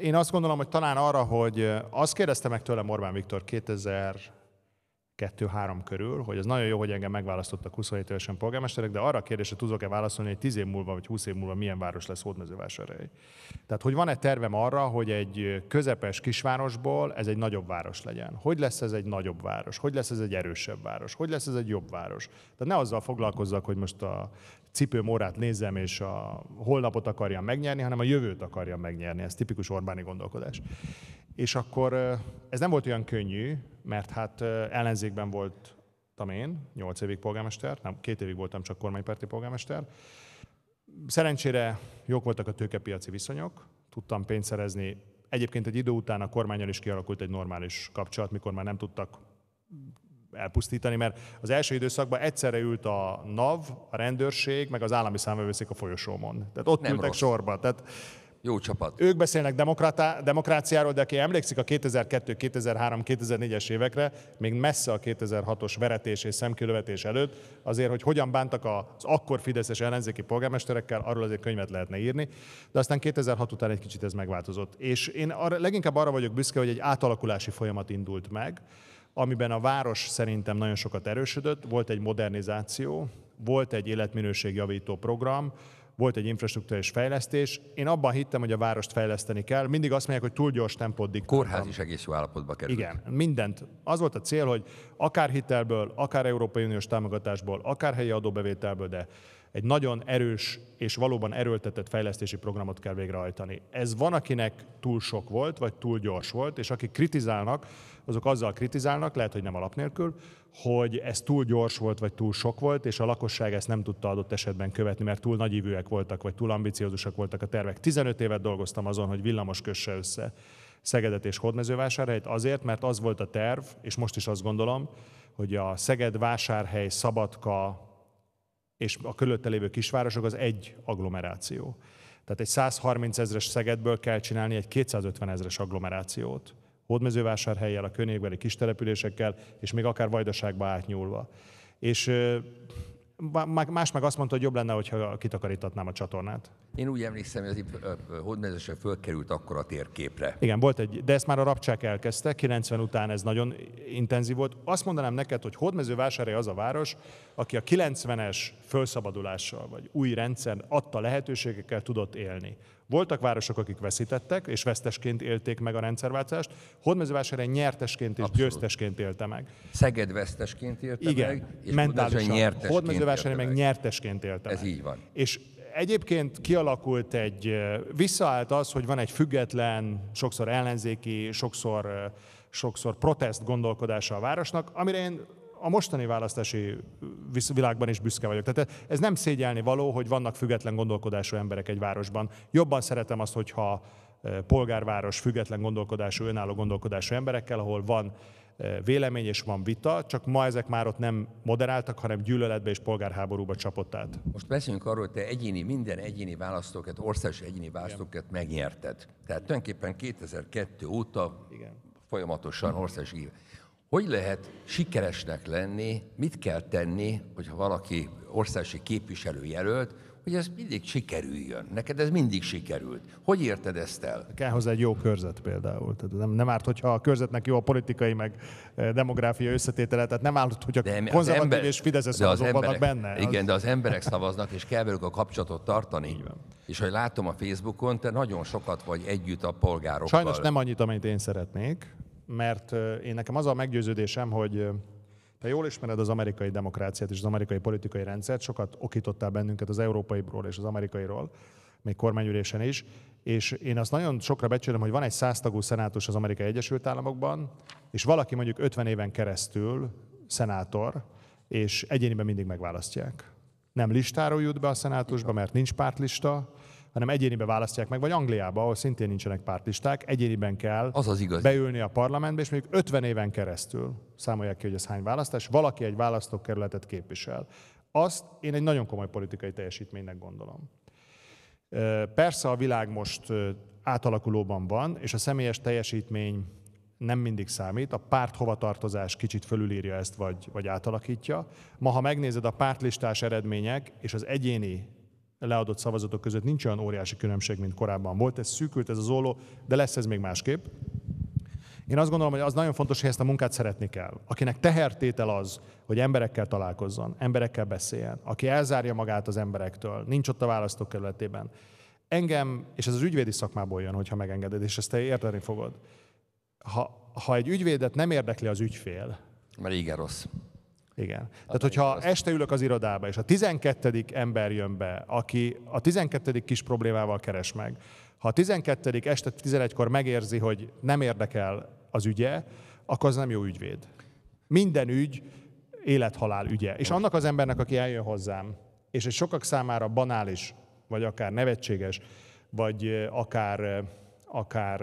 én azt gondolom, hogy talán arra, hogy azt kérdezte meg tőlem Orbán Viktor 2000 kettő-három körül, hogy az nagyon jó, hogy engem megválasztottak 27 évesen polgármesterek, de arra a kérdésre tudok-e válaszolni, hogy 10 év múlva vagy 20 év múlva milyen város lesz Hódmezővásárhely. Tehát, hogy van-e tervem arra, hogy egy közepes kisvárosból ez egy nagyobb város legyen? Hogy lesz ez egy nagyobb város? Hogy lesz ez egy erősebb város? Hogy lesz ez egy jobb város? Tehát ne azzal foglalkozzak, hogy most a cipőmórát nézem, és a holnapot akarjam megnyerni, hanem a jövőt akarjam megnyerni. Ez tipikus Orbáni gondolkodás. És akkor ez nem volt olyan könnyű, mert hát ellenzékben voltam én, 8 évig polgármester, nem, két évig voltam csak kormánypárti polgármester. Szerencsére jók voltak a tőkepiaci viszonyok, tudtam pénzt szerezni. Egyébként egy idő után a kormányon is kialakult egy normális kapcsolat, mikor már nem tudtak elpusztítani, mert az első időszakban egyszerre ült a NAV, a rendőrség, meg az állami számvevőszék a folyosómon. Tehát ott nem ültek rossz. sorba. Tehát jó csapat. Ők beszélnek demokráciáról, de aki emlékszik a 2002, 2003, 2004-es évekre, még messze a 2006-os veretés és szemkülövetés előtt, azért, hogy hogyan bántak az akkor fideszes ellenzéki polgármesterekkel, arról azért könyvet lehetne írni, de aztán 2006 után egy kicsit ez megváltozott. És én arra, leginkább arra vagyok büszke, hogy egy átalakulási folyamat indult meg, amiben a város szerintem nagyon sokat erősödött, volt egy modernizáció, volt egy életminőségjavító program, volt egy infrastruktúrás fejlesztés. Én abban hittem, hogy a várost fejleszteni kell. Mindig azt mondják, hogy túl gyors tempót diktáltam. Kórház is egész jó állapotba került. Igen, mindent. Az volt a cél, hogy akár hitelből, akár Európai Uniós támogatásból, akár helyi adóbevételből, de egy nagyon erős és valóban erőltetett fejlesztési programot kell végrehajtani. Ez van, akinek túl sok volt, vagy túl gyors volt, és akik kritizálnak, azok azzal kritizálnak, lehet, hogy nem alap nélkül, hogy ez túl gyors volt, vagy túl sok volt, és a lakosság ezt nem tudta adott esetben követni, mert túl nagyívűek voltak, vagy túl ambiciózusak voltak a tervek. 15 évet dolgoztam azon, hogy villamos kösse össze Szegedet és Hódmezővásárhelyet, azért, mert az volt a terv, és most is azt gondolom, hogy a Szeged, Vásárhely, Szabadka és a körülötte lévő kisvárosok az egy agglomeráció. Tehát egy 130 ezres Szegedből kell csinálni egy 250 ezres agglomerációt hódmezővásárhelyjel, a környékbeli kis településekkel, és még akár vajdaságba átnyúlva. És Más meg azt mondta, hogy jobb lenne, hogyha kitakarítatnám a csatornát. Én úgy emlékszem, hogy az hódmezőse fölkerült akkor a térképre. Igen, volt egy, de ezt már a rabcsák elkezdte, 90 után ez nagyon intenzív volt. Azt mondanám neked, hogy hódmezővásárhely az a város, aki a 90-es fölszabadulással vagy új rendszer adta lehetőségekkel tudott élni. Voltak városok, akik veszítettek, és vesztesként élték meg a rendszerváltást. Hódmezővásárhely nyertesként és Abszolút. győztesként élte meg. Szeged vesztesként élte Igen, meg, és mentálisan nyertesként Hódmezővásárhely meg. meg nyertesként élte Ez meg. így van. És egyébként kialakult egy, visszaállt az, hogy van egy független, sokszor ellenzéki, sokszor sokszor protest gondolkodása a városnak, amire én a mostani választási világban is büszke vagyok. Tehát ez nem szégyelni való, hogy vannak független gondolkodású emberek egy városban. Jobban szeretem azt, hogyha e, polgárváros független gondolkodású, önálló gondolkodású emberekkel, ahol van e, vélemény és van vita, csak ma ezek már ott nem moderáltak, hanem gyűlöletbe és polgárháborúba csapott át. Most beszéljünk arról, hogy te egyéni, minden egyéni választóket országos egyéni választóket Igen. megnyerted. Tehát tulajdonképpen 2002 óta Igen. folyamatosan országos hogy lehet sikeresnek lenni, mit kell tenni, hogyha valaki országosi jelölt, hogy ez mindig sikerüljön. Neked ez mindig sikerült. Hogy érted ezt el? Kell hozzá egy jó körzet például. Tehát nem, nem árt, hogyha a körzetnek jó a politikai, meg e, demográfia összetétele, tehát nem árt, hogyha de konzervatív ember, és Fideszes szavazók vannak benne. Igen, az... de az emberek szavaznak, és kell velük a kapcsolatot tartani. van. És hogy látom a Facebookon, te nagyon sokat vagy együtt a polgárokkal. Sajnos nem annyit, amit én szeretnék mert én nekem az a meggyőződésem, hogy te jól ismered az amerikai demokráciát és az amerikai politikai rendszert, sokat okítottál bennünket az európaiból és az amerikairól, még kormányülésen is, és én azt nagyon sokra becsülöm, hogy van egy száztagú szenátus az Amerikai Egyesült Államokban, és valaki mondjuk 50 éven keresztül szenátor, és egyéniben mindig megválasztják. Nem listáról jut be a szenátusba, mert nincs pártlista, hanem egyénibe választják meg, vagy Angliába, ahol szintén nincsenek pártisták, egyéniben kell az az igaz. beülni a parlamentbe, és mondjuk 50 éven keresztül, számolják ki, hogy ez hány választás, valaki egy választókerületet képvisel. Azt én egy nagyon komoly politikai teljesítménynek gondolom. Persze a világ most átalakulóban van, és a személyes teljesítmény nem mindig számít, a párt hovatartozás kicsit fölülírja ezt, vagy, vagy átalakítja. Ma, ha megnézed a pártlistás eredmények és az egyéni leadott szavazatok között nincs olyan óriási különbség, mint korábban volt. Ez szűkült, ez az olló, de lesz ez még másképp. Én azt gondolom, hogy az nagyon fontos, hogy ezt a munkát szeretni kell. Akinek tehertétel az, hogy emberekkel találkozzon, emberekkel beszéljen, aki elzárja magát az emberektől, nincs ott a választókerületében. Engem, és ez az ügyvédi szakmából jön, hogyha megengeded, és ezt te érteni fogod. Ha, ha egy ügyvédet nem érdekli az ügyfél, mert igen rossz. Igen. Tehát, Tehát hogyha az... este ülök az irodába, és a 12. ember jön be, aki a 12. kis problémával keres meg, ha a 12. este 11-kor megérzi, hogy nem érdekel az ügye, akkor az nem jó ügyvéd. Minden ügy élethalál ügye. És annak az embernek, aki eljön hozzám, és egy sokak számára banális, vagy akár nevetséges, vagy akár, akár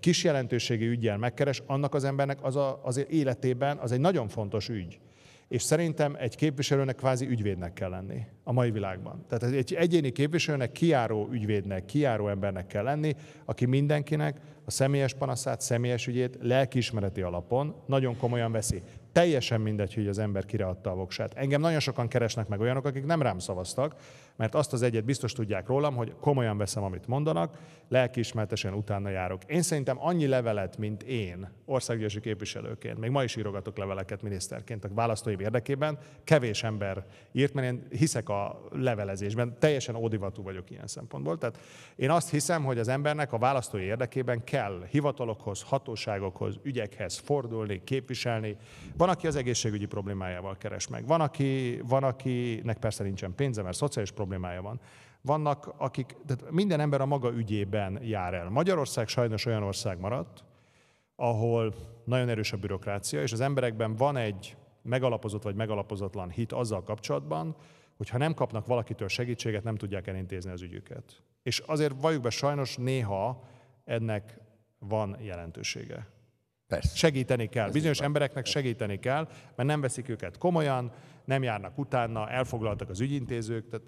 kis jelentőségi ügyjel megkeres, annak az embernek az a, az életében az egy nagyon fontos ügy és szerintem egy képviselőnek kvázi ügyvédnek kell lenni a mai világban. Tehát egy egyéni képviselőnek kiáró ügyvédnek, kiáró embernek kell lenni, aki mindenkinek a személyes panaszát, személyes ügyét lelkiismereti alapon nagyon komolyan veszi. Teljesen mindegy, hogy az ember adta a voksát. Engem nagyon sokan keresnek meg olyanok, akik nem rám szavaztak, mert azt az egyet biztos tudják rólam, hogy komolyan veszem, amit mondanak, lelkiismertesen utána járok. Én szerintem annyi levelet, mint én, országgyűlési képviselőként, még ma is írogatok leveleket miniszterként a választói érdekében, kevés ember írt, mert én hiszek a levelezésben, teljesen ódivatú vagyok ilyen szempontból. Tehát én azt hiszem, hogy az embernek a választói érdekében kell hivatalokhoz, hatóságokhoz, ügyekhez fordulni, képviselni. Van, aki az egészségügyi problémájával keres meg, van, aki, van akinek persze nincsen pénze, mert szociális problémája, problémája van. Vannak, akik, tehát minden ember a maga ügyében jár el. Magyarország sajnos olyan ország maradt, ahol nagyon erős a bürokrácia, és az emberekben van egy megalapozott vagy megalapozatlan hit azzal kapcsolatban, hogy ha nem kapnak valakitől segítséget, nem tudják elintézni az ügyüket. És azért valljuk be, sajnos néha ennek van jelentősége. Persze. Segíteni kell. Ez Bizonyos embereknek van. segíteni kell, mert nem veszik őket komolyan, nem járnak utána, elfoglaltak az ügyintézők, tehát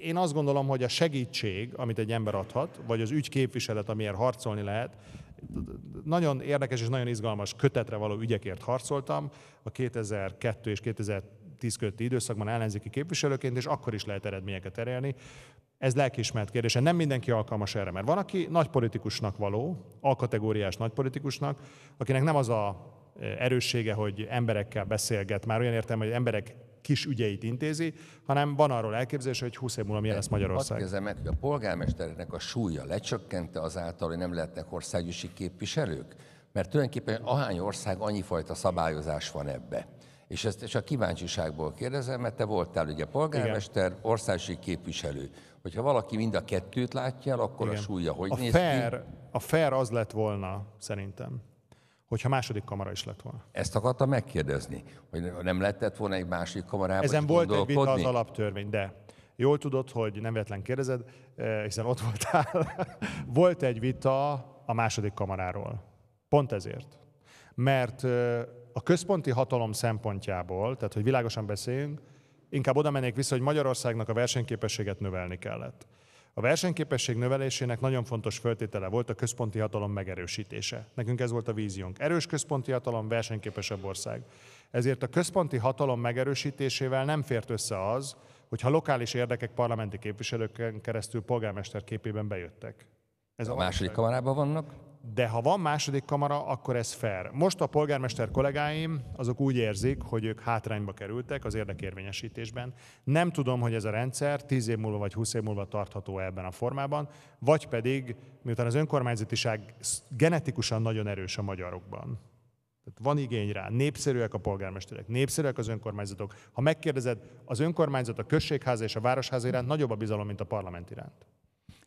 én azt gondolom, hogy a segítség, amit egy ember adhat, vagy az ügyképviselet, amiért harcolni lehet, nagyon érdekes és nagyon izgalmas kötetre való ügyekért harcoltam a 2002 és 2010 közötti időszakban ellenzéki képviselőként, és akkor is lehet eredményeket elérni. Ez lelkiismert kérdése. Nem mindenki alkalmas erre, mert van, aki nagy politikusnak való, alkategóriás nagy politikusnak, akinek nem az a e, erőssége, hogy emberekkel beszélget, már olyan értem, hogy emberek kis ügyeit intézi, hanem van arról elképzelés, hogy 20 év múlva mi lesz Magyarország. Kérdezem, hogy a polgármesternek a súlya lecsökkente azáltal, hogy nem lehetnek országgyűlési képviselők? Mert tulajdonképpen ahány ország, annyi fajta szabályozás van ebbe. És ezt csak kíváncsiságból kérdezem, mert te voltál ugye polgármester, Igen. országsi képviselő. Hogyha valaki mind a kettőt látja akkor Igen. a súlya hogy a néz fair, ki? A fair az lett volna, szerintem hogyha második kamara is lett volna. Ezt akartam megkérdezni, hogy nem lehetett volna egy másik kamarában Ezen volt egy vita az alaptörvény, de jól tudod, hogy nem véletlen kérdezed, eh, hiszen ott voltál. [laughs] volt egy vita a második kamaráról. Pont ezért. Mert eh, a központi hatalom szempontjából, tehát hogy világosan beszéljünk, inkább oda mennék vissza, hogy Magyarországnak a versenyképességet növelni kellett. A versenyképesség növelésének nagyon fontos föltétele volt a központi hatalom megerősítése. Nekünk ez volt a víziónk. Erős központi hatalom, versenyképesebb ország. Ezért a központi hatalom megerősítésével nem fért össze az, hogyha lokális érdekek parlamenti képviselőken keresztül polgármester képében bejöttek. Ez a, a második kamarában vannak? De ha van második kamara, akkor ez fair. Most a polgármester kollégáim azok úgy érzik, hogy ők hátrányba kerültek az érdekérvényesítésben. Nem tudom, hogy ez a rendszer 10 év múlva vagy 20 év múlva tartható ebben a formában, vagy pedig, miután az önkormányzatiság genetikusan nagyon erős a magyarokban, tehát van igény rá, népszerűek a polgármesterek, népszerűek az önkormányzatok. Ha megkérdezed, az önkormányzat, a községház és a városház iránt nagyobb a bizalom, mint a parlament iránt.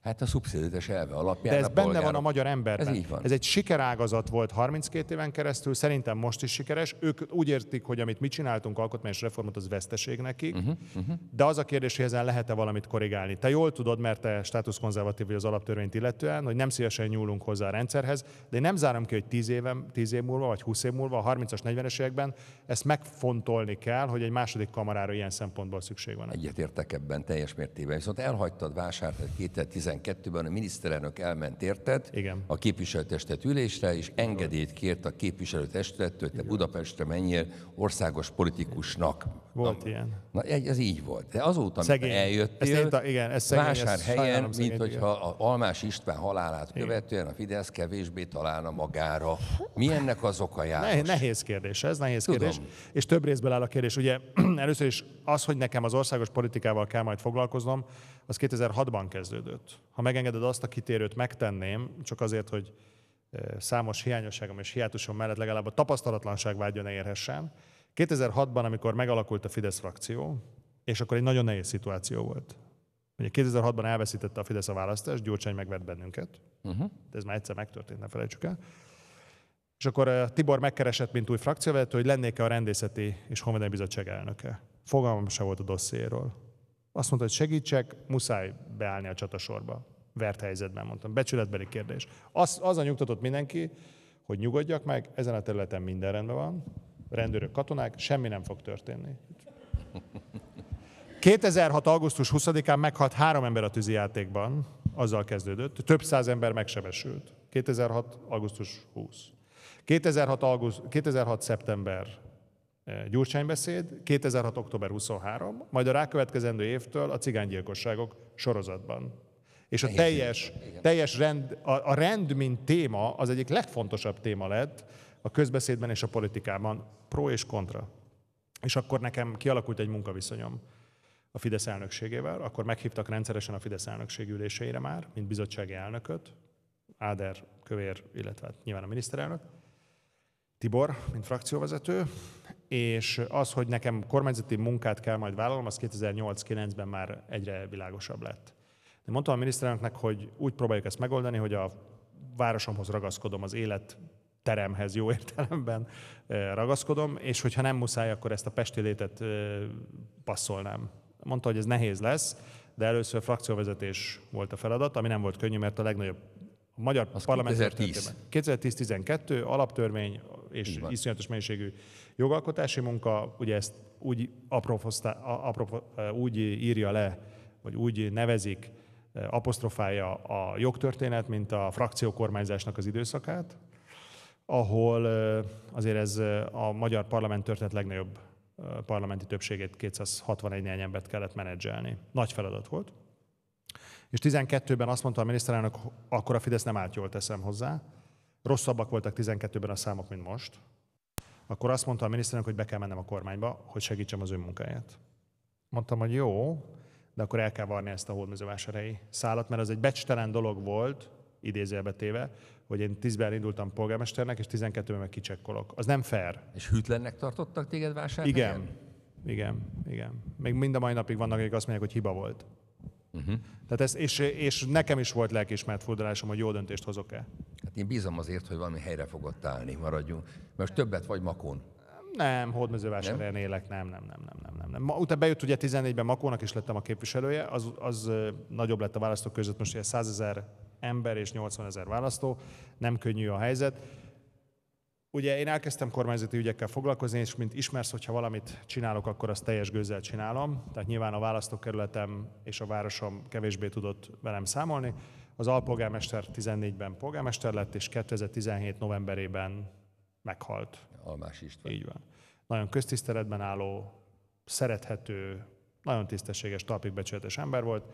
Hát a szubszidőtes elve alapján. De ez benne polgárok... van a magyar emberben. Ez így van. Ez egy sikerágazat volt 32 éven keresztül, szerintem most is sikeres. Ők úgy értik, hogy amit mi csináltunk, alkotmányos reformot, az veszteség nekik. Uh-huh, uh-huh. De az a kérdés, hogy ezen lehet-e valamit korrigálni. Te jól tudod, mert te státuszkonzervatív vagy az alaptörvényt illetően, hogy nem szívesen nyúlunk hozzá a rendszerhez, de én nem zárom ki, hogy 10 év, 10 év múlva, vagy 20 év múlva, a 30-as, 40-es években ezt megfontolni kell, hogy egy második kamarára ilyen szempontból szükség van. Egyetértek ebben teljes mértékben. Viszont elhagytad vásárt 2010 2012-ben a miniszterelnök elment érted Igen. a képviselőtestet ülésre, és engedélyt kért a képviselőtestettől, hogy te Budapestre menjél országos politikusnak. Volt na, ilyen. Na, ez így volt. De azóta, amikor eljöttél, ezt a, igen, ez szegény, vásárhelyen, ez mint hogyha a Almás István halálát igen. követően a Fidesz kevésbé találna magára. Mi ennek az oka János? nehéz kérdés ez, nehéz Tudom. kérdés. És több részből áll a kérdés. Ugye [clears throat] először is az, hogy nekem az országos politikával kell majd foglalkoznom, az 2006-ban kezdődött. Ha megengeded azt a kitérőt, megtenném, csak azért, hogy e, számos hiányosságom és hiátusom mellett legalább a tapasztalatlanság vágya ne érhessen. 2006-ban, amikor megalakult a Fidesz frakció, és akkor egy nagyon nehéz szituáció volt. Ugye 2006-ban elveszítette a Fidesz a választást, Gyurcsány megvert bennünket. Uh-huh. De ez már egyszer megtörtént, ne felejtsük el. És akkor e, Tibor megkeresett, mint új frakcióvezető, hogy lennék-e a rendészeti és honvédelmi bizottság elnöke. Fogalmam se volt a dossziéről. Azt mondta, hogy segítsek, muszáj beállni a csatasorba. Vert helyzetben mondtam. Becsületbeli kérdés. Az, az a nyugtatott mindenki, hogy nyugodjak meg, ezen a területen minden rendben van, rendőrök, katonák, semmi nem fog történni. 2006. augusztus 20-án meghalt három ember a tűzijátékban, azzal kezdődött, több száz ember megsebesült. 2006. augusztus 20. 2006. Augusz, 2006. szeptember gyurcsánybeszéd, beszéd, 2006. október 23, majd a rákövetkezendő évtől a cigánygyilkosságok sorozatban. És a teljes, teljes rend, a, a rend, mint téma, az egyik legfontosabb téma lett a közbeszédben és a politikában, pro és kontra. És akkor nekem kialakult egy munkaviszonyom a Fidesz elnökségével, akkor meghívtak rendszeresen a Fidesz elnökség üléseire már, mint bizottsági elnököt, Áder Kövér, illetve hát nyilván a miniszterelnök, Tibor, mint frakcióvezető, és az, hogy nekem kormányzati munkát kell majd vállalnom, az 2008-9-ben már egyre világosabb lett. De mondtam a miniszterelnöknek, hogy úgy próbáljuk ezt megoldani, hogy a városomhoz ragaszkodom, az élet teremhez jó értelemben ragaszkodom, és hogyha nem muszáj, akkor ezt a pesti létet passzolnám. Mondta, hogy ez nehéz lesz, de először frakcióvezetés volt a feladat, ami nem volt könnyű, mert a legnagyobb a magyar az parlament 2010-12 alaptörvény és iszonyatos mennyiségű Jogalkotási munka, ugye ezt úgy, aprofosztá, aprofo, úgy írja le, vagy úgy nevezik, apostrofálja a jogtörténet, mint a frakciókormányzásnak az időszakát, ahol azért ez a magyar parlament történet legnagyobb parlamenti többségét 261 néhány embert kellett menedzselni. Nagy feladat volt. És 12-ben azt mondta a miniszterelnök, akkor a Fidesz nem állt jól, teszem hozzá. Rosszabbak voltak 12-ben a számok, mint most akkor azt mondta a miniszterelnök, hogy be kell mennem a kormányba, hogy segítsem az ő munkáját. Mondtam, hogy jó, de akkor el kell varni ezt a hódmezővásárhelyi szállat, mert az egy becstelen dolog volt, idézőjelbe téve, hogy én 10-ben indultam polgármesternek, és 12-ben meg kicsekkolok. Az nem fair. És hűtlennek tartottak téged vásárhelyen? Igen. Igen, igen. Még mind a mai napig vannak, akik azt mondják, hogy hiba volt. Uh-huh. Tehát ez, és, és nekem is volt lelkiismert fordulásom, hogy jó döntést hozok-e. Hát én bízom azért, hogy valami helyre fogott állni, maradjunk. Most többet vagy makon. Nem, hódmezővásárhelyen nem? élek, nem, nem, nem, nem, nem, nem. nem. utána bejött ugye 14-ben Makónak is lettem a képviselője, az, az nagyobb lett a választók között, most ugye 100 ezer ember és 80 ezer választó, nem könnyű a helyzet Ugye én elkezdtem kormányzati ügyekkel foglalkozni, és mint ismersz, hogyha valamit csinálok, akkor azt teljes gőzzel csinálom. Tehát nyilván a választókerületem és a városom kevésbé tudott velem számolni. Az alpolgármester 14-ben polgármester lett, és 2017 novemberében meghalt. Almás István. Így van. Nagyon köztiszteletben álló, szerethető, nagyon tisztességes, talpig becsületes ember volt,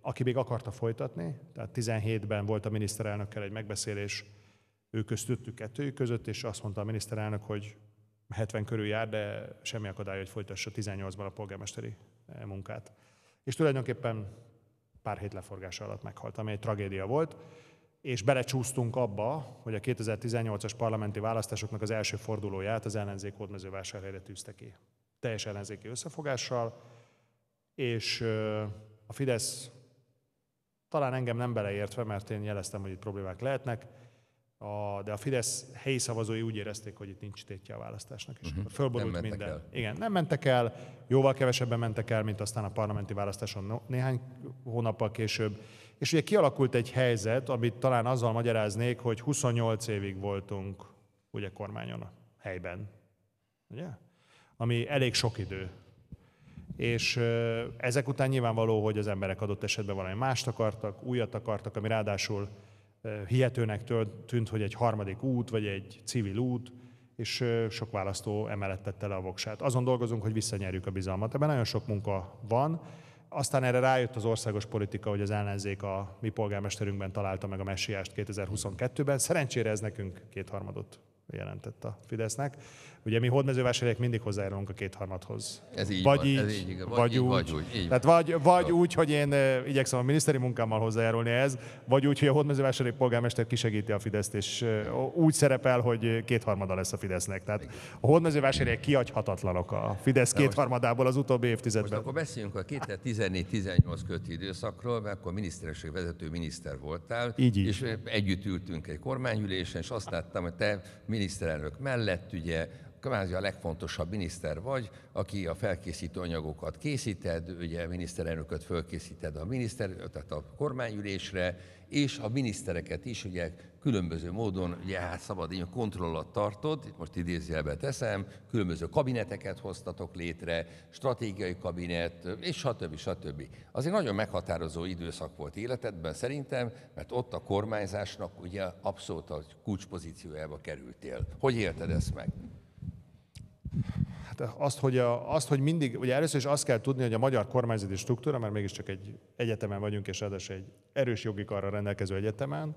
aki még akarta folytatni. Tehát 17-ben volt a miniszterelnökkel egy megbeszélés, ő köztük, kettőjük között, és azt mondta a miniszterelnök, hogy 70 körül jár, de semmi akadály, hogy folytassa 18-ban a polgármesteri eh, munkát. És tulajdonképpen pár hét leforgása alatt meghalt, ami egy tragédia volt, és belecsúsztunk abba, hogy a 2018-as parlamenti választásoknak az első fordulóját az ellenzék hódmezővásárhelyre tűzte ki. Teljes ellenzéki összefogással, és eh, a Fidesz talán engem nem beleértve, mert én jeleztem, hogy itt problémák lehetnek, a, de a Fidesz helyi szavazói úgy érezték, hogy itt nincs tétje a választásnak, és uh-huh. Mhm. fölborult nem minden. El. Igen, nem mentek el, jóval kevesebben mentek el, mint aztán a parlamenti választáson no, néhány hónappal később. És ugye kialakult egy helyzet, amit talán azzal magyaráznék, hogy 28 évig voltunk ugye kormányon a helyben, ugye? Ami elég sok idő. És ezek után nyilvánvaló, hogy az emberek adott esetben valami mást akartak, újat akartak, ami ráadásul hihetőnek tűnt, hogy egy harmadik út, vagy egy civil út, és sok választó emellett tette le a voksát. Azon dolgozunk, hogy visszanyerjük a bizalmat. Ebben nagyon sok munka van. Aztán erre rájött az országos politika, hogy az ellenzék a mi polgármesterünkben találta meg a messiást 2022-ben. Szerencsére ez nekünk kétharmadot jelentett a Fidesznek. Ugye mi hódmezővásárhelyek mindig hozzájárulunk a kétharmadhoz. Ez így vagy van, így, ez így igaz, vagy, vagy, így, vagy úgy. Így Tehát vagy, vagy van. úgy, hogy én igyekszem a miniszteri munkámmal hozzájárulni ez, vagy úgy, hogy a hódmezővásárhelyi polgármester kisegíti a Fideszt, és úgy szerepel, hogy kétharmada lesz a Fidesznek. Tehát a hódmezővásárhelyek kiadhatatlanok a Fidesz kétharmadából az utóbbi évtizedben. Most akkor beszéljünk a 2014-18 köti időszakról, mert akkor miniszterség vezető miniszter voltál. Így, így. És együtt ültünk egy kormányülésen, és azt láttam, hogy te miniszterelnök mellett ugye kvázi a legfontosabb miniszter vagy, aki a felkészítő anyagokat készíted, ugye a miniszterelnököt fölkészíted a miniszter, tehát a kormányülésre, és a minisztereket is ugye különböző módon, ugye hát szabad, én kontrollat tartod, itt most idézőjelbe teszem, különböző kabineteket hoztatok létre, stratégiai kabinet, és stb. stb. Az egy nagyon meghatározó időszak volt életedben szerintem, mert ott a kormányzásnak ugye abszolút a kulcspozíciójába kerültél. Hogy élted ezt meg? hát azt, hogy a, azt, hogy mindig, ugye először is azt kell tudni, hogy a magyar kormányzati struktúra, mert mégiscsak egy egyetemen vagyunk, és ráadásul egy erős jogi karra rendelkező egyetemen,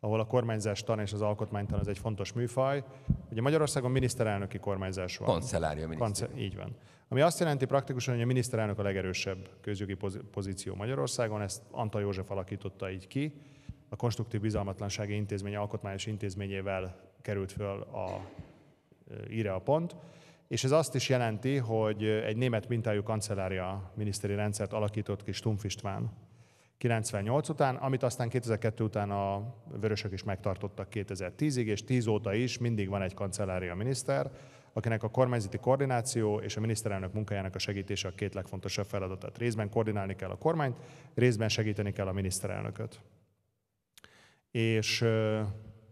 ahol a kormányzás tan és az alkotmánytan az egy fontos műfaj. Ugye Magyarországon miniszterelnöki kormányzás van. Kancellária miniszter. Kance- így van. Ami azt jelenti praktikusan, hogy a miniszterelnök a legerősebb közjogi pozíció Magyarországon, ezt Antal József alakította így ki. A konstruktív bizalmatlansági intézmény alkotmányos intézményével került föl a íre a pont. És ez azt is jelenti, hogy egy német mintájú kancellária miniszteri rendszert alakított ki Stumpf István 98 után, amit aztán 2002 után a vörösök is megtartottak 2010-ig, és 10 óta is mindig van egy kancellária miniszter, akinek a kormányzati koordináció és a miniszterelnök munkájának a segítése a két legfontosabb feladatát. Részben koordinálni kell a kormányt, részben segíteni kell a miniszterelnököt. És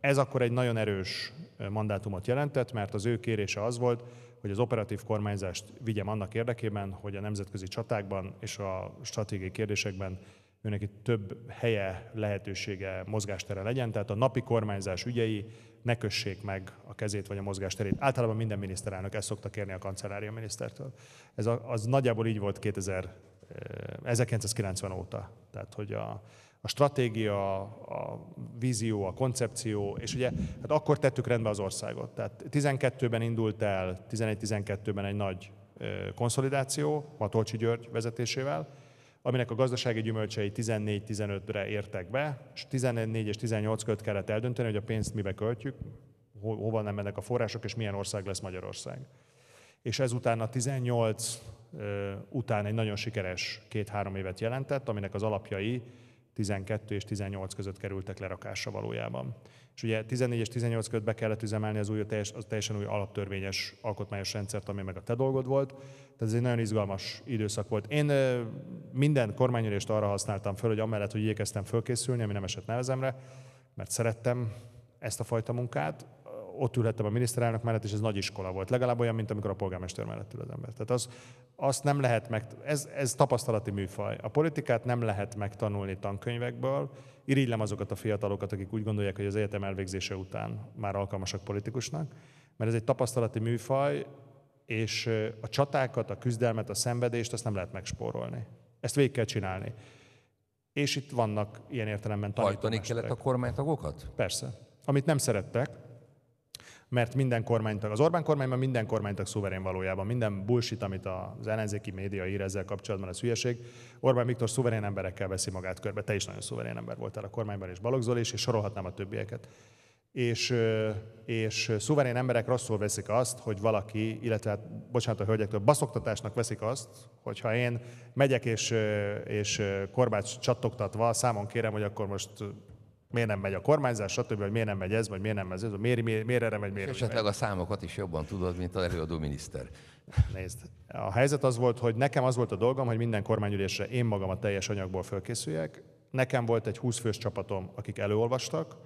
ez akkor egy nagyon erős mandátumot jelentett, mert az ő kérése az volt, hogy az operatív kormányzást vigyem annak érdekében, hogy a nemzetközi csatákban és a stratégiai kérdésekben itt több helye, lehetősége, mozgástere legyen, tehát a napi kormányzás ügyei ne kössék meg a kezét vagy a mozgásterét. Általában minden miniszterelnök ezt szokta kérni a kancellária minisztertől. Ez a, az nagyjából így volt 2000, 1990 eh, óta. Tehát, hogy a, a stratégia, a vízió, a koncepció, és ugye hát akkor tettük rendbe az országot. Tehát 12-ben indult el, 11-12-ben egy nagy konszolidáció, Matolcsi György vezetésével, aminek a gazdasági gyümölcsei 14-15-re értek be, és 14 és 18 között kellett eldönteni, hogy a pénzt mibe költjük, hova nem mennek a források, és milyen ország lesz Magyarország. És ezután a 18 után egy nagyon sikeres két-három évet jelentett, aminek az alapjai 12 és 18 között kerültek lerakásra valójában. És ugye 14 és 18 között be kellett üzemelni az új, az teljesen új alaptörvényes alkotmányos rendszert, ami meg a te dolgod volt. Tehát ez egy nagyon izgalmas időszak volt. Én minden kormányülést arra használtam föl, hogy amellett, hogy igyekeztem fölkészülni, ami nem esett nevezemre, mert szerettem ezt a fajta munkát, ott ülhettem a miniszterelnök mellett, és ez nagy iskola volt. Legalább olyan, mint amikor a polgármester mellett ül az ember. Tehát az, azt nem lehet meg, ez, ez tapasztalati műfaj. A politikát nem lehet megtanulni tankönyvekből. Irigylem azokat a fiatalokat, akik úgy gondolják, hogy az egyetem elvégzése után már alkalmasak politikusnak, mert ez egy tapasztalati műfaj, és a csatákat, a küzdelmet, a szenvedést, azt nem lehet megspórolni. Ezt végig kell csinálni. És itt vannak ilyen értelemben tanítók. Hajtani kellett a kormánytagokat? Persze. Amit nem szerettek, mert minden kormánytag, az Orbán kormányban minden kormánytag szuverén valójában, minden bullshit, amit az ellenzéki média ír ezzel kapcsolatban, az hülyeség. Orbán Viktor szuverén emberekkel veszi magát körbe, te is nagyon szuverén ember voltál a kormányban, és Balogh Zoli is, és sorolhatnám a többieket és, és szuverén emberek rosszul veszik azt, hogy valaki, illetve hát, bocsánat a hölgyektől, baszoktatásnak veszik azt, hogyha én megyek és, és korbács csattogtatva számon kérem, hogy akkor most miért nem megy a kormányzás, stb., vagy miért nem megy ez, vagy miért nem megy ez, vagy miért, miért, miért erre megy, miért Esetleg megy. a számokat is jobban tudod, mint az előadó miniszter. Nézd, a helyzet az volt, hogy nekem az volt a dolgom, hogy minden kormányülésre én magam a teljes anyagból fölkészüljek. Nekem volt egy 20 fős csapatom, akik előolvastak,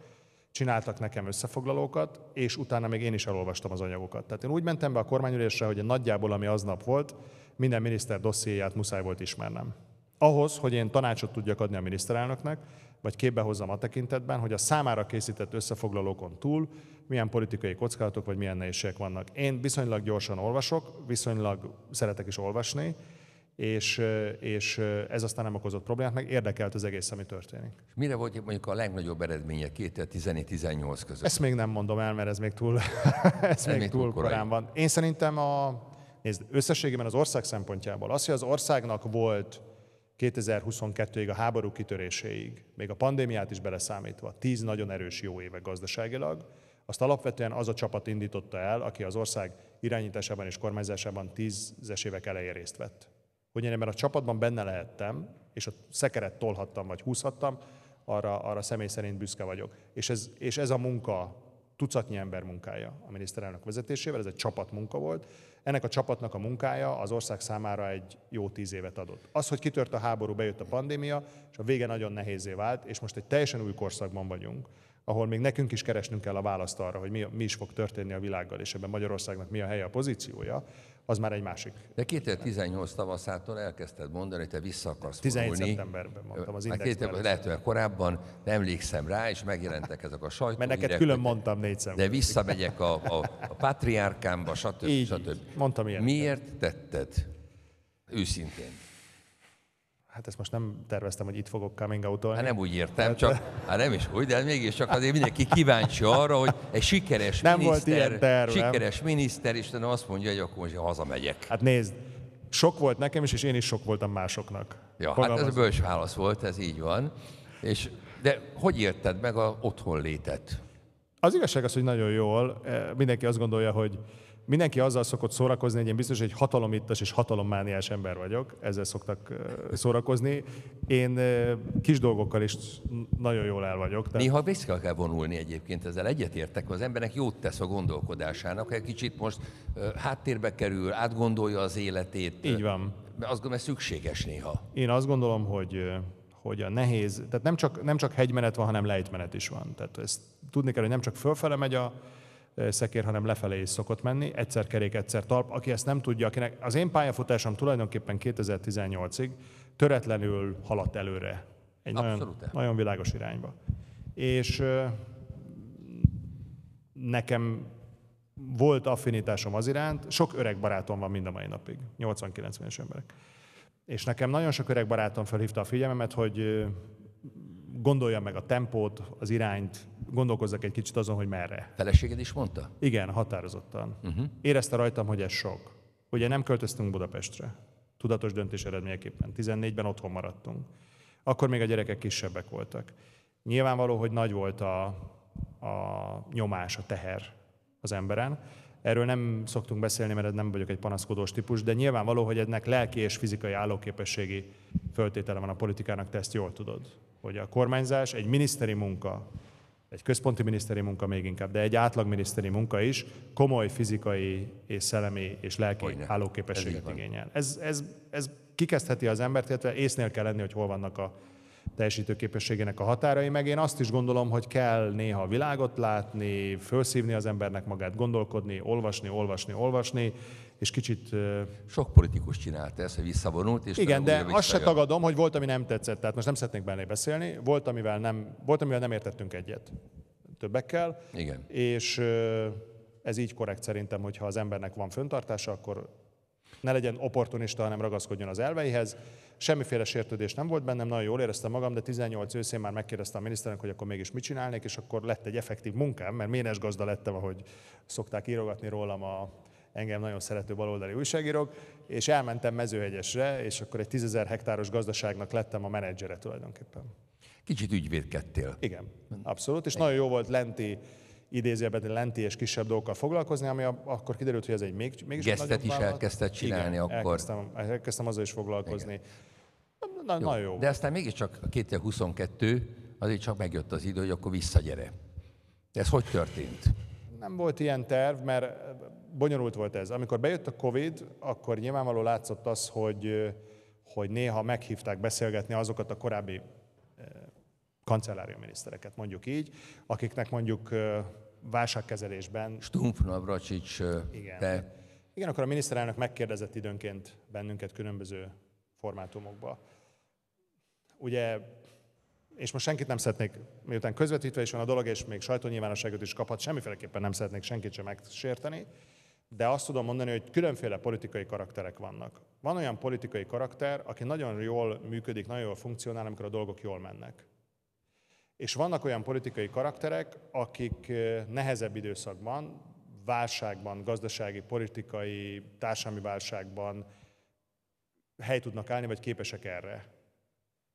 csináltak nekem összefoglalókat, és utána még én is elolvastam az anyagokat. Tehát én úgy mentem be a kormányülésre, hogy nagyjából ami aznap volt, minden miniszter dossziéját muszáj volt ismernem. Ahhoz, hogy én tanácsot tudjak adni a miniszterelnöknek, vagy képbe hozzam a tekintetben, hogy a számára készített összefoglalókon túl milyen politikai kockázatok vagy milyen nehézségek vannak. Én viszonylag gyorsan olvasok, viszonylag szeretek is olvasni, és, és ez aztán nem okozott problémát, meg érdekelt az egész, ami történik. Mire volt mondjuk a legnagyobb eredménye 2014-18 között? Ezt még nem mondom el, mert ez még túl, [laughs] ez még, még túl, túl korán. korán van. Én szerintem a, nézd, összességében az ország szempontjából az, hogy az országnak volt 2022-ig, a háború kitöréséig, még a pandémiát is beleszámítva, tíz nagyon erős jó éve gazdaságilag, azt alapvetően az a csapat indította el, aki az ország irányításában és kormányzásában tízes évek elején részt vett. Hogy én ebben a csapatban benne lehettem, és a szekeret tolhattam vagy húzhattam, arra, arra személy szerint büszke vagyok. És ez, és ez a munka tucatnyi ember munkája a miniszterelnök vezetésével, ez egy csapatmunka volt, ennek a csapatnak a munkája az ország számára egy jó tíz évet adott. Az, hogy kitört a háború, bejött a pandémia, és a vége nagyon nehézé vált, és most egy teljesen új korszakban vagyunk, ahol még nekünk is keresnünk kell a választ arra, hogy mi, mi is fog történni a világgal, és ebben Magyarországnak mi a helye, a pozíciója, az már egy másik. De 2018 tavaszától elkezdted mondani, hogy te vissza akarsz 17 vonulni. szeptemberben mondtam az index. Két, lehet, hogy korábban, de emlékszem rá, és megjelentek ezek a sajtó. Mert neked külön mondtam négy De visszamegyek a, a, a patriárkámba, stb. Így, stb. Így. Mondtam ilyen. Miért tetted? Őszintén. Hát ezt most nem terveztem, hogy itt fogok coming out Hát nem úgy értem, hát, csak, hát nem is úgy, de hát mégis csak azért mindenki kíváncsi arra, hogy egy sikeres nem miniszter, volt ilyen terv, sikeres nem? miniszter, és azt mondja, hogy akkor most hazamegyek. Hát nézd, sok volt nekem is, és én is sok voltam másoknak. Ja, hát Fogalmaz... hát ez a bölcs válasz volt, ez így van. És, de hogy érted meg a otthon létet? Az igazság az, hogy nagyon jól. Eh, mindenki azt gondolja, hogy mindenki azzal szokott szórakozni, hogy én biztos egy hatalomittas és hatalommániás ember vagyok, ezzel szoktak [laughs] szórakozni. Én kis dolgokkal is nagyon jól el vagyok. Tehát... Néha vissza kell vonulni egyébként, ezzel egyetértek, az embernek jót tesz a gondolkodásának, egy kicsit most háttérbe kerül, átgondolja az életét. Így van. Mert azt gondolom, ez szükséges néha. Én azt gondolom, hogy hogy a nehéz, tehát nem csak, nem csak hegymenet van, hanem lejtmenet is van. Tehát ezt tudni kell, hogy nem csak fölfele megy a, szekér, hanem lefelé is szokott menni, egyszer kerék, egyszer talp. Aki ezt nem tudja, akinek az én pályafutásom tulajdonképpen 2018-ig töretlenül haladt előre. Egy nagyon, nagyon világos irányba. És nekem volt affinitásom az iránt, sok öreg barátom van mind a mai napig, 80-90-es emberek. És nekem nagyon sok öreg barátom felhívta a figyelmemet, hogy gondolja meg a tempót, az irányt, gondolkozzak egy kicsit azon, hogy merre. Feleséged is mondta? Igen, határozottan. Uh-huh. Érezte rajtam, hogy ez sok. Ugye nem költöztünk Budapestre. Tudatos döntés eredményeképpen. 14-ben otthon maradtunk. Akkor még a gyerekek kisebbek voltak. Nyilvánvaló, hogy nagy volt a, a nyomás, a teher az emberen. Erről nem szoktunk beszélni, mert nem vagyok egy panaszkodós típus, de nyilvánvaló, hogy ennek lelki és fizikai állóképességi föltétele van a politikának, te ezt jól tudod hogy a kormányzás egy miniszteri munka, egy központi miniszteri munka még inkább, de egy átlag miniszteri munka is komoly fizikai és szellemi és lelki Olyan. állóképességet ez igényel. Ez, ez, ez kikezdheti az embert, illetve észnél kell lenni, hogy hol vannak a teljesítőképességének a határai, meg én azt is gondolom, hogy kell néha világot látni, felszívni az embernek magát, gondolkodni, olvasni, olvasni, olvasni, és kicsit... Sok politikus csinálta ezt, hogy visszavonult. És igen, de azt se tagadom, hogy volt, ami nem tetszett, tehát most nem szeretnék benne beszélni, volt, amivel nem, volt, amivel nem értettünk egyet többekkel. Igen. És ez így korrekt szerintem, hogyha az embernek van föntartása, akkor ne legyen opportunista, hanem ragaszkodjon az elveihez. Semmiféle sértődés nem volt bennem, nagyon jól éreztem magam, de 18 őszén már megkérdeztem a miniszternek, hogy akkor mégis mit csinálnék, és akkor lett egy effektív munkám, mert ménes gazda lettem, ahogy szokták írogatni rólam a engem nagyon szerető baloldali újságírók, és elmentem Mezőhegyesre, és akkor egy tízezer hektáros gazdaságnak lettem a menedzsere tulajdonképpen. Kicsit ügyvédkedtél. Igen, abszolút, és nagyon jó volt lenti idézőjelben lenti és kisebb dolgokkal foglalkozni, ami akkor kiderült, hogy ez egy még, mégis Gesztet is vállalat. elkezdted csinálni Igen, akkor. Elkezdtem, elkezdtem azzal is foglalkozni. Igen. Na, jó. Nagyon jó. De aztán mégiscsak 2022, azért csak megjött az idő, hogy akkor visszagyere. De ez hogy történt? Nem volt ilyen terv, mert bonyolult volt ez. Amikor bejött a Covid, akkor nyilvánvaló látszott az, hogy, hogy néha meghívták beszélgetni azokat a korábbi kancellárium minisztereket, mondjuk így, akiknek mondjuk válságkezelésben... Stumpf Navracsics, igen, te... Igen, akkor a miniszterelnök megkérdezett időnként bennünket különböző formátumokba. Ugye, és most senkit nem szeretnék, miután közvetítve is van a dolog, és még sajtónyilvánosságot is kaphat, semmiféleképpen nem szeretnék senkit sem megsérteni, de azt tudom mondani, hogy különféle politikai karakterek vannak. Van olyan politikai karakter, aki nagyon jól működik, nagyon jól funkcionál, amikor a dolgok jól mennek. És vannak olyan politikai karakterek, akik eh, nehezebb időszakban, válságban, gazdasági, politikai, társadalmi válságban hely tudnak állni, vagy képesek erre.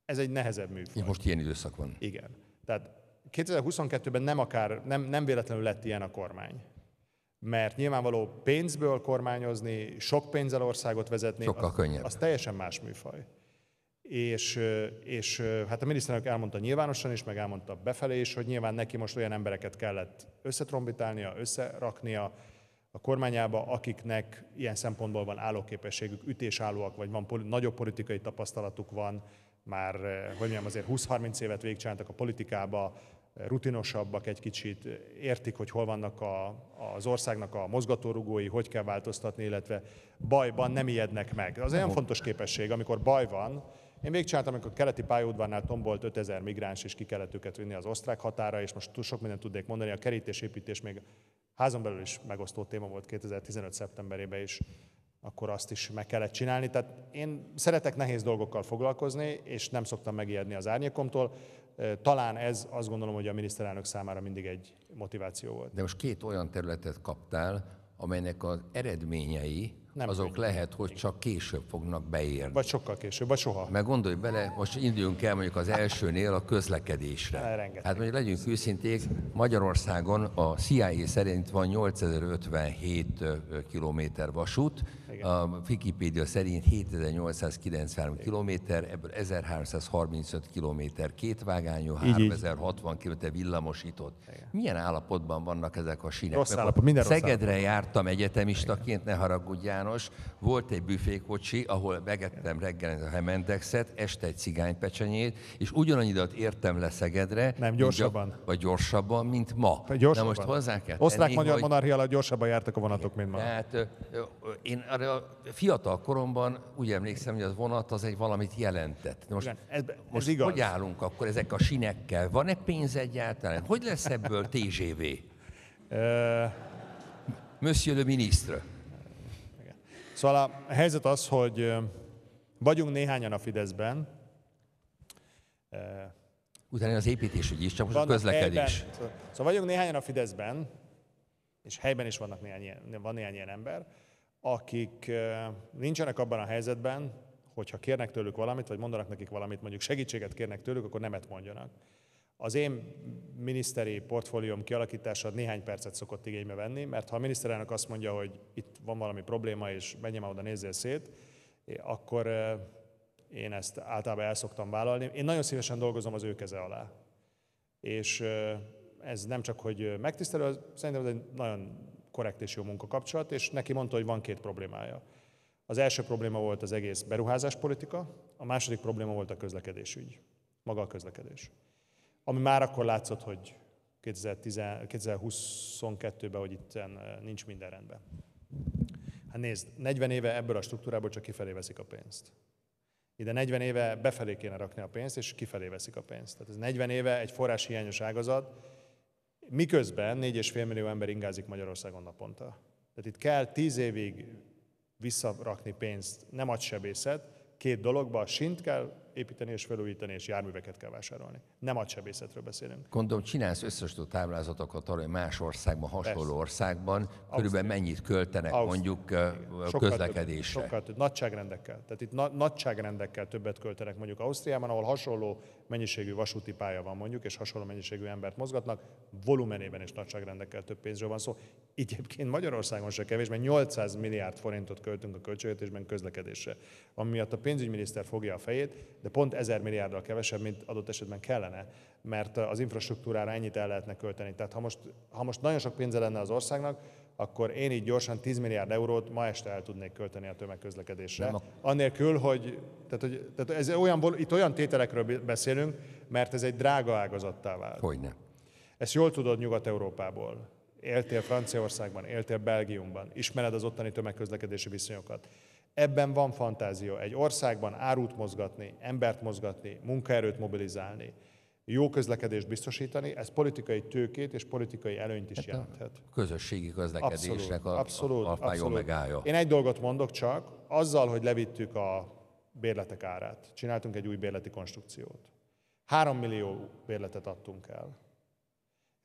Ez egy nehezebb műfaj. Most ilyen időszak van. Igen. Tehát 2022-ben nem, akár, nem, nem véletlenül lett ilyen a kormány. Mert nyilvánvaló pénzből kormányozni, sok pénzzel országot vezetni, Sokkal az, könnyebb. az teljesen más műfaj. És, és hát a miniszterelnök elmondta nyilvánosan is, meg elmondta befelé is, hogy nyilván neki most olyan embereket kellett összetrombitálnia, összeraknia, a kormányába, akiknek ilyen szempontból van állóképességük, ütésállóak, vagy van poli- nagyobb politikai tapasztalatuk van, már, hogy mondjam, azért 20-30 évet végigcsináltak a politikába, rutinosabbak egy kicsit, értik, hogy hol vannak a, az országnak a mozgatórugói, hogy kell változtatni, illetve bajban nem ijednek meg. Az olyan fontos képesség, amikor baj van, én végigcsináltam, amikor a keleti pályaudvarnál tombolt 5000 migráns, és ki kellett őket vinni az osztrák határa, és most túl sok mindent tudnék mondani, a kerítésépítés még házon belül is megosztó téma volt 2015. szeptemberében is, akkor azt is meg kellett csinálni. Tehát én szeretek nehéz dolgokkal foglalkozni, és nem szoktam megijedni az árnyékomtól. Talán ez azt gondolom, hogy a miniszterelnök számára mindig egy motiváció volt. De most két olyan területet kaptál, amelynek az eredményei nem azok könyv. lehet, hogy csak később fognak beérni. Vagy sokkal később, vagy soha. Meg gondolj bele, most induljunk el mondjuk az elsőnél a közlekedésre. Rengeteg. Hát mondjuk legyünk őszinték, Magyarországon a CIA szerint van 8057 km vasút, igen. A Wikipedia szerint 7893 km, ebből 1335 km kétvágányú, 3060 km villamosított. Igen. Milyen állapotban vannak ezek a sinek? Rossz állapot, minden Szegedre rossz állapot. jártam egyetemistaként, ne haragudj János, volt egy büfékocsi, ahol megettem reggel a hemendexet, este egy cigánypecsenyét, és ugyanannyi időt értem le Szegedre. Nem, gyorsabban. Mint, vagy gyorsabban, mint ma. Gyorsabban. Na most hozzá kell Osztrák-magyar hogy... monarchia alatt gyorsabban jártak a vonatok, mint ma. Tehát én már a fiatal koromban úgy emlékszem, hogy az vonat az egy valamit jelentett. De most, Igen, ez, ez most igaz. hogy állunk akkor ezek a sinekkel? Van-e pénz egyáltalán? Hogy lesz ebből TGV? Monsieur le ministre. Szóval a helyzet az, hogy vagyunk néhányan a Fideszben. Utána az építésügy is, csak most a közlekedés. Helyben, szóval vagyunk néhányan a Fideszben, és helyben is vannak néhány, van néhány ilyen ember, akik nincsenek abban a helyzetben, hogyha kérnek tőlük valamit, vagy mondanak nekik valamit, mondjuk segítséget kérnek tőlük, akkor nemet mondjanak. Az én miniszteri portfólióm kialakítása néhány percet szokott igénybe venni, mert ha a miniszterelnök azt mondja, hogy itt van valami probléma, és menjem oda, nézzél szét, akkor én ezt általában el szoktam vállalni. Én nagyon szívesen dolgozom az ő keze alá. És ez nem csak, hogy megtisztelő, szerintem ez egy nagyon korrekt és jó munkakapcsolat, és neki mondta, hogy van két problémája. Az első probléma volt az egész beruházás politika, a második probléma volt a közlekedésügy, maga a közlekedés. Ami már akkor látszott, hogy 2022-ben, hogy itt eh, nincs minden rendben. Hát nézd, 40 éve ebből a struktúrából csak kifelé veszik a pénzt. Ide 40 éve befelé kéne rakni a pénzt, és kifelé veszik a pénzt. Tehát ez 40 éve egy hiányos ágazat, miközben 4,5 millió ember ingázik Magyarországon naponta. Tehát itt kell 10 évig visszarakni pénzt, nem agysebészet, két dologba, sint kell építeni és felújítani, és járműveket kell vásárolni. Nem a sebészetről beszélünk. Gondolom, csinálsz összesítő táblázatokat arra, hogy más országban, hasonló Persze. országban körülbelül mennyit költenek Ausztria. mondjuk Igen. közlekedésre. Több, sokkal több, nagyságrendekkel. Tehát itt na- nagyságrendekkel többet költenek mondjuk Ausztriában, ahol hasonló mennyiségű vasúti pálya van mondjuk, és hasonló mennyiségű embert mozgatnak, volumenében és nagyságrendekkel több pénzről van szó. Szóval Egyébként Magyarországon se kevés, mert 800 milliárd forintot költünk a költségvetésben közlekedésre, ami miatt a pénzügyminiszter fogja a fejét, de pont 1000 milliárddal kevesebb, mint adott esetben kellene, mert az infrastruktúrára ennyit el lehetne költeni. Tehát ha most, ha most nagyon sok pénze lenne az országnak, akkor én így gyorsan 10 milliárd eurót ma este el tudnék költeni a tömegközlekedésre. Nem. Anélkül, hogy, tehát, hogy tehát ez olyan, itt olyan tételekről beszélünk, mert ez egy drága ágazattá vált. Hogyne. Ezt jól tudod Nyugat-Európából éltél Franciaországban, éltél Belgiumban, ismered az ottani tömegközlekedési viszonyokat. Ebben van fantázia. Egy országban árut mozgatni, embert mozgatni, munkaerőt mobilizálni, jó közlekedést biztosítani, ez politikai tőkét és politikai előnyt is hát jelenthet. A közösségi közlekedésnek abszolút, a, a, a Én egy dolgot mondok csak, azzal, hogy levittük a bérletek árát, csináltunk egy új bérleti konstrukciót. Három millió bérletet adtunk el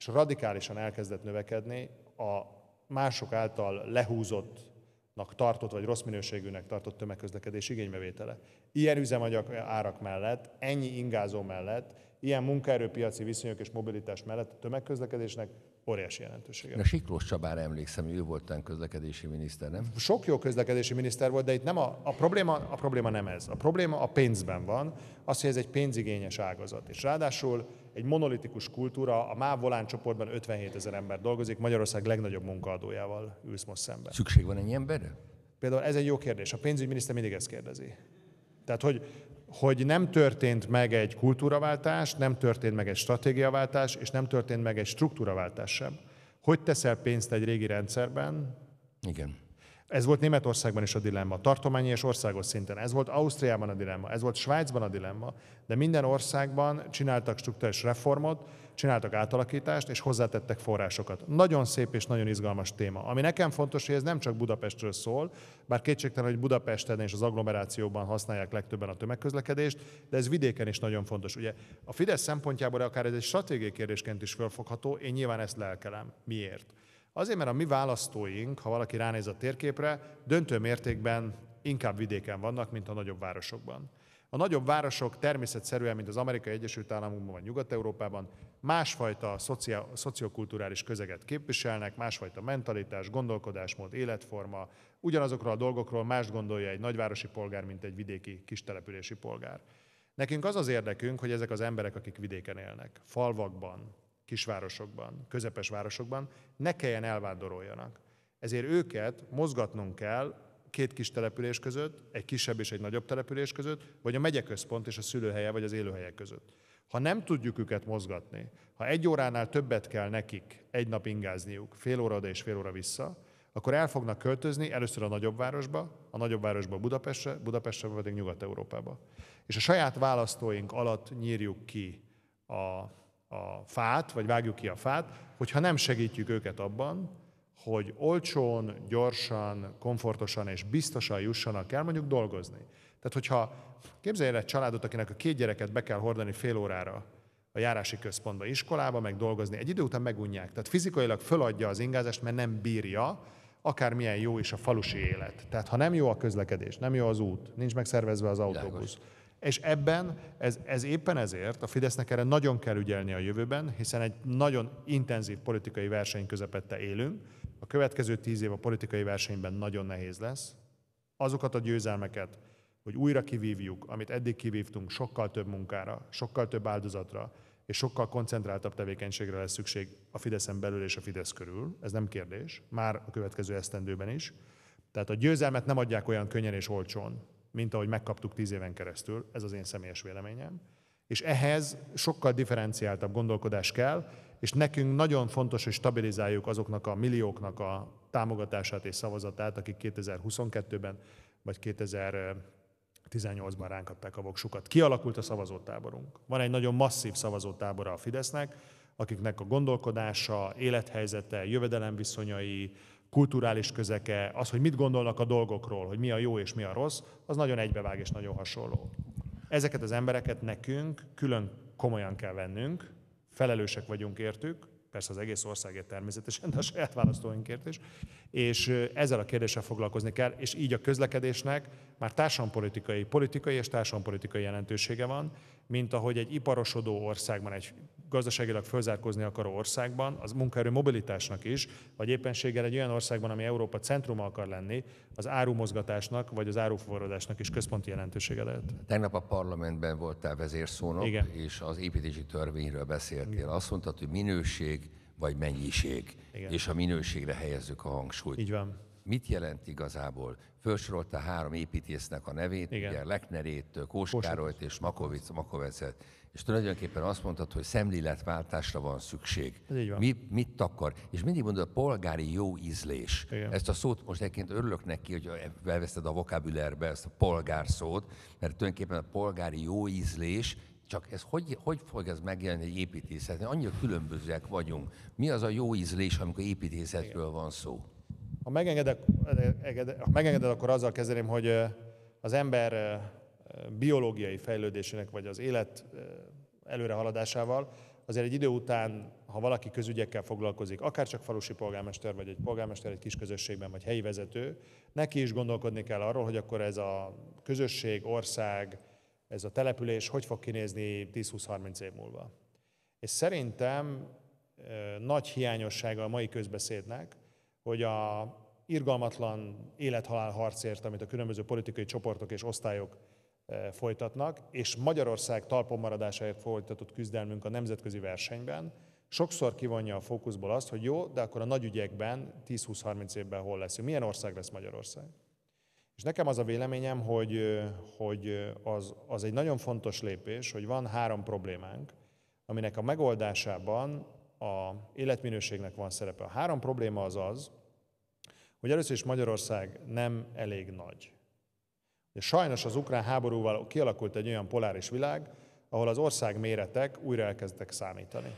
és radikálisan elkezdett növekedni a mások által lehúzottnak tartott, vagy rossz minőségűnek tartott tömegközlekedés igénybevétele. Ilyen üzemanyag árak mellett, ennyi ingázó mellett, ilyen munkaerőpiaci viszonyok és mobilitás mellett a tömegközlekedésnek óriási jelentősége. A Siklós Csabára emlékszem, ő volt a közlekedési miniszter, nem? Sok jó közlekedési miniszter volt, de itt nem a, a, probléma, a probléma nem ez. A probléma a pénzben van, az, hogy ez egy pénzigényes ágazat. És ráadásul egy monolitikus kultúra, a MÁV Volán csoportban 57 ezer ember dolgozik, Magyarország legnagyobb munkaadójával ülsz most szemben. Szükség van ennyi emberre? Például ez egy jó kérdés. A pénzügyminiszter mindig ezt kérdezi. Tehát, hogy, hogy nem történt meg egy kultúraváltás, nem történt meg egy stratégiaváltás, és nem történt meg egy struktúraváltás sem. Hogy teszel pénzt egy régi rendszerben? Igen ez volt Németországban is a dilemma, tartományi és országos szinten. Ez volt Ausztriában a dilemma, ez volt Svájcban a dilemma, de minden országban csináltak struktúrális reformot, csináltak átalakítást, és hozzátettek forrásokat. Nagyon szép és nagyon izgalmas téma. Ami nekem fontos, hogy ez nem csak Budapestről szól, bár kétségtelen, hogy Budapesten és az agglomerációban használják legtöbben a tömegközlekedést, de ez vidéken is nagyon fontos. Ugye a Fidesz szempontjából akár ez egy stratégiai kérdésként is felfogható. én nyilván ezt lelkelem. Miért? Azért, mert a mi választóink, ha valaki ránéz a térképre, döntő mértékben inkább vidéken vannak, mint a nagyobb városokban. A nagyobb városok természetszerűen, mint az Amerikai Egyesült Államokban vagy Nyugat-Európában, másfajta szocia- szociokulturális közeget képviselnek, másfajta mentalitás, gondolkodásmód, életforma. Ugyanazokról a dolgokról más gondolja egy nagyvárosi polgár, mint egy vidéki kistelepülési polgár. Nekünk az az érdekünk, hogy ezek az emberek, akik vidéken élnek, falvakban, kisvárosokban, közepes városokban, ne kelljen elvándoroljanak. Ezért őket mozgatnunk kell két kis település között, egy kisebb és egy nagyobb település között, vagy a megyeközpont és a szülőhelye, vagy az élőhelye között. Ha nem tudjuk őket mozgatni, ha egy óránál többet kell nekik egy nap ingázniuk, fél óra oda és fél óra vissza, akkor el fognak költözni először a nagyobb városba, a nagyobb városba Budapestre, Budapestre pedig Nyugat-Európába. És a saját választóink alatt nyírjuk ki a a fát, vagy vágjuk ki a fát, hogyha nem segítjük őket abban, hogy olcsón, gyorsan, komfortosan és biztosan jussanak el mondjuk dolgozni. Tehát, hogyha képzelj egy családot, akinek a két gyereket be kell hordani fél órára a járási központba, iskolába, meg dolgozni, egy idő után megunják. Tehát fizikailag föladja az ingázást, mert nem bírja, akármilyen jó is a falusi élet. Tehát ha nem jó a közlekedés, nem jó az út, nincs megszervezve az autóbusz, Lágos és ebben, ez, ez éppen ezért a Fidesznek erre nagyon kell ügyelni a jövőben, hiszen egy nagyon intenzív politikai verseny közepette élünk. A következő tíz év a politikai versenyben nagyon nehéz lesz. Azokat a győzelmeket, hogy újra kivívjuk, amit eddig kivívtunk, sokkal több munkára, sokkal több áldozatra, és sokkal koncentráltabb tevékenységre lesz szükség a Fideszen belül és a Fidesz körül, ez nem kérdés, már a következő esztendőben is. Tehát a győzelmet nem adják olyan könnyen és olcsón, mint ahogy megkaptuk tíz éven keresztül, ez az én személyes véleményem. És ehhez sokkal differenciáltabb gondolkodás kell, és nekünk nagyon fontos, hogy stabilizáljuk azoknak a millióknak a támogatását és szavazatát, akik 2022-ben vagy 2018-ban ránk adták a voksukat. Kialakult a szavazótáborunk. Van egy nagyon masszív szavazótábora a Fidesznek, akiknek a gondolkodása, élethelyzete, jövedelemviszonyai, kulturális közeke, az, hogy mit gondolnak a dolgokról, hogy mi a jó és mi a rossz, az nagyon egybevág és nagyon hasonló. Ezeket az embereket nekünk külön komolyan kell vennünk, felelősek vagyunk értük, persze az egész országért természetesen, de a saját választóinkért is, és ezzel a kérdéssel foglalkozni kell, és így a közlekedésnek már társadalompolitikai, politikai és társadalompolitikai jelentősége van, mint ahogy egy iparosodó országban, egy gazdaságilag fölzárkózni akaró országban, az munkaerő mobilitásnak is, vagy éppenséggel egy olyan országban, ami Európa centruma akar lenni, az árumozgatásnak vagy az áruforradásnak is központi jelentősége lehet. Tegnap a parlamentben voltál vezérszónok, Igen. és az építési törvényről beszéltél. Igen. Azt mondtad, hogy minőség vagy mennyiség, Igen. és a minőségre helyezzük a hangsúlyt. Így van mit jelent igazából? Fölsorolta három építésznek a nevét, Igen. ugye Leknerét, Kóskárolyt és Makovic, Makovecet. És tulajdonképpen azt mondtad, hogy szemléletváltásra van szükség. Ez így van. Mi, mit akar? És mindig mondod, a polgári jó ízlés. Igen. Ezt a szót most egyébként örülök neki, hogy elveszted a vokabulárbe ezt a polgár szót, mert tulajdonképpen a polgári jó ízlés csak ez hogy, hogy fog ez megjelenni egy építészetnél? Annyira különbözőek vagyunk. Mi az a jó ízlés, amikor építészetről Igen. van szó? Ha megengeded, ha megengeded, akkor azzal kezdeném, hogy az ember biológiai fejlődésének, vagy az élet előrehaladásával, azért egy idő után, ha valaki közügyekkel foglalkozik, akár csak falusi polgármester, vagy egy polgármester egy kis közösségben, vagy helyi vezető, neki is gondolkodni kell arról, hogy akkor ez a közösség, ország, ez a település hogy fog kinézni 10-20-30 év múlva. És szerintem nagy hiányossága a mai közbeszédnek, hogy a irgalmatlan élethalál harcért, amit a különböző politikai csoportok és osztályok folytatnak, és Magyarország talpon maradásáért folytatott küzdelmünk a nemzetközi versenyben sokszor kivonja a fókuszból azt, hogy jó, de akkor a nagy ügyekben 10-20-30 évben hol lesz, milyen ország lesz Magyarország. És nekem az a véleményem, hogy, hogy az, az egy nagyon fontos lépés, hogy van három problémánk, aminek a megoldásában a életminőségnek van szerepe. A három probléma az az, hogy először is Magyarország nem elég nagy sajnos az ukrán háborúval kialakult egy olyan poláris világ, ahol az ország méretek újra elkezdtek számítani.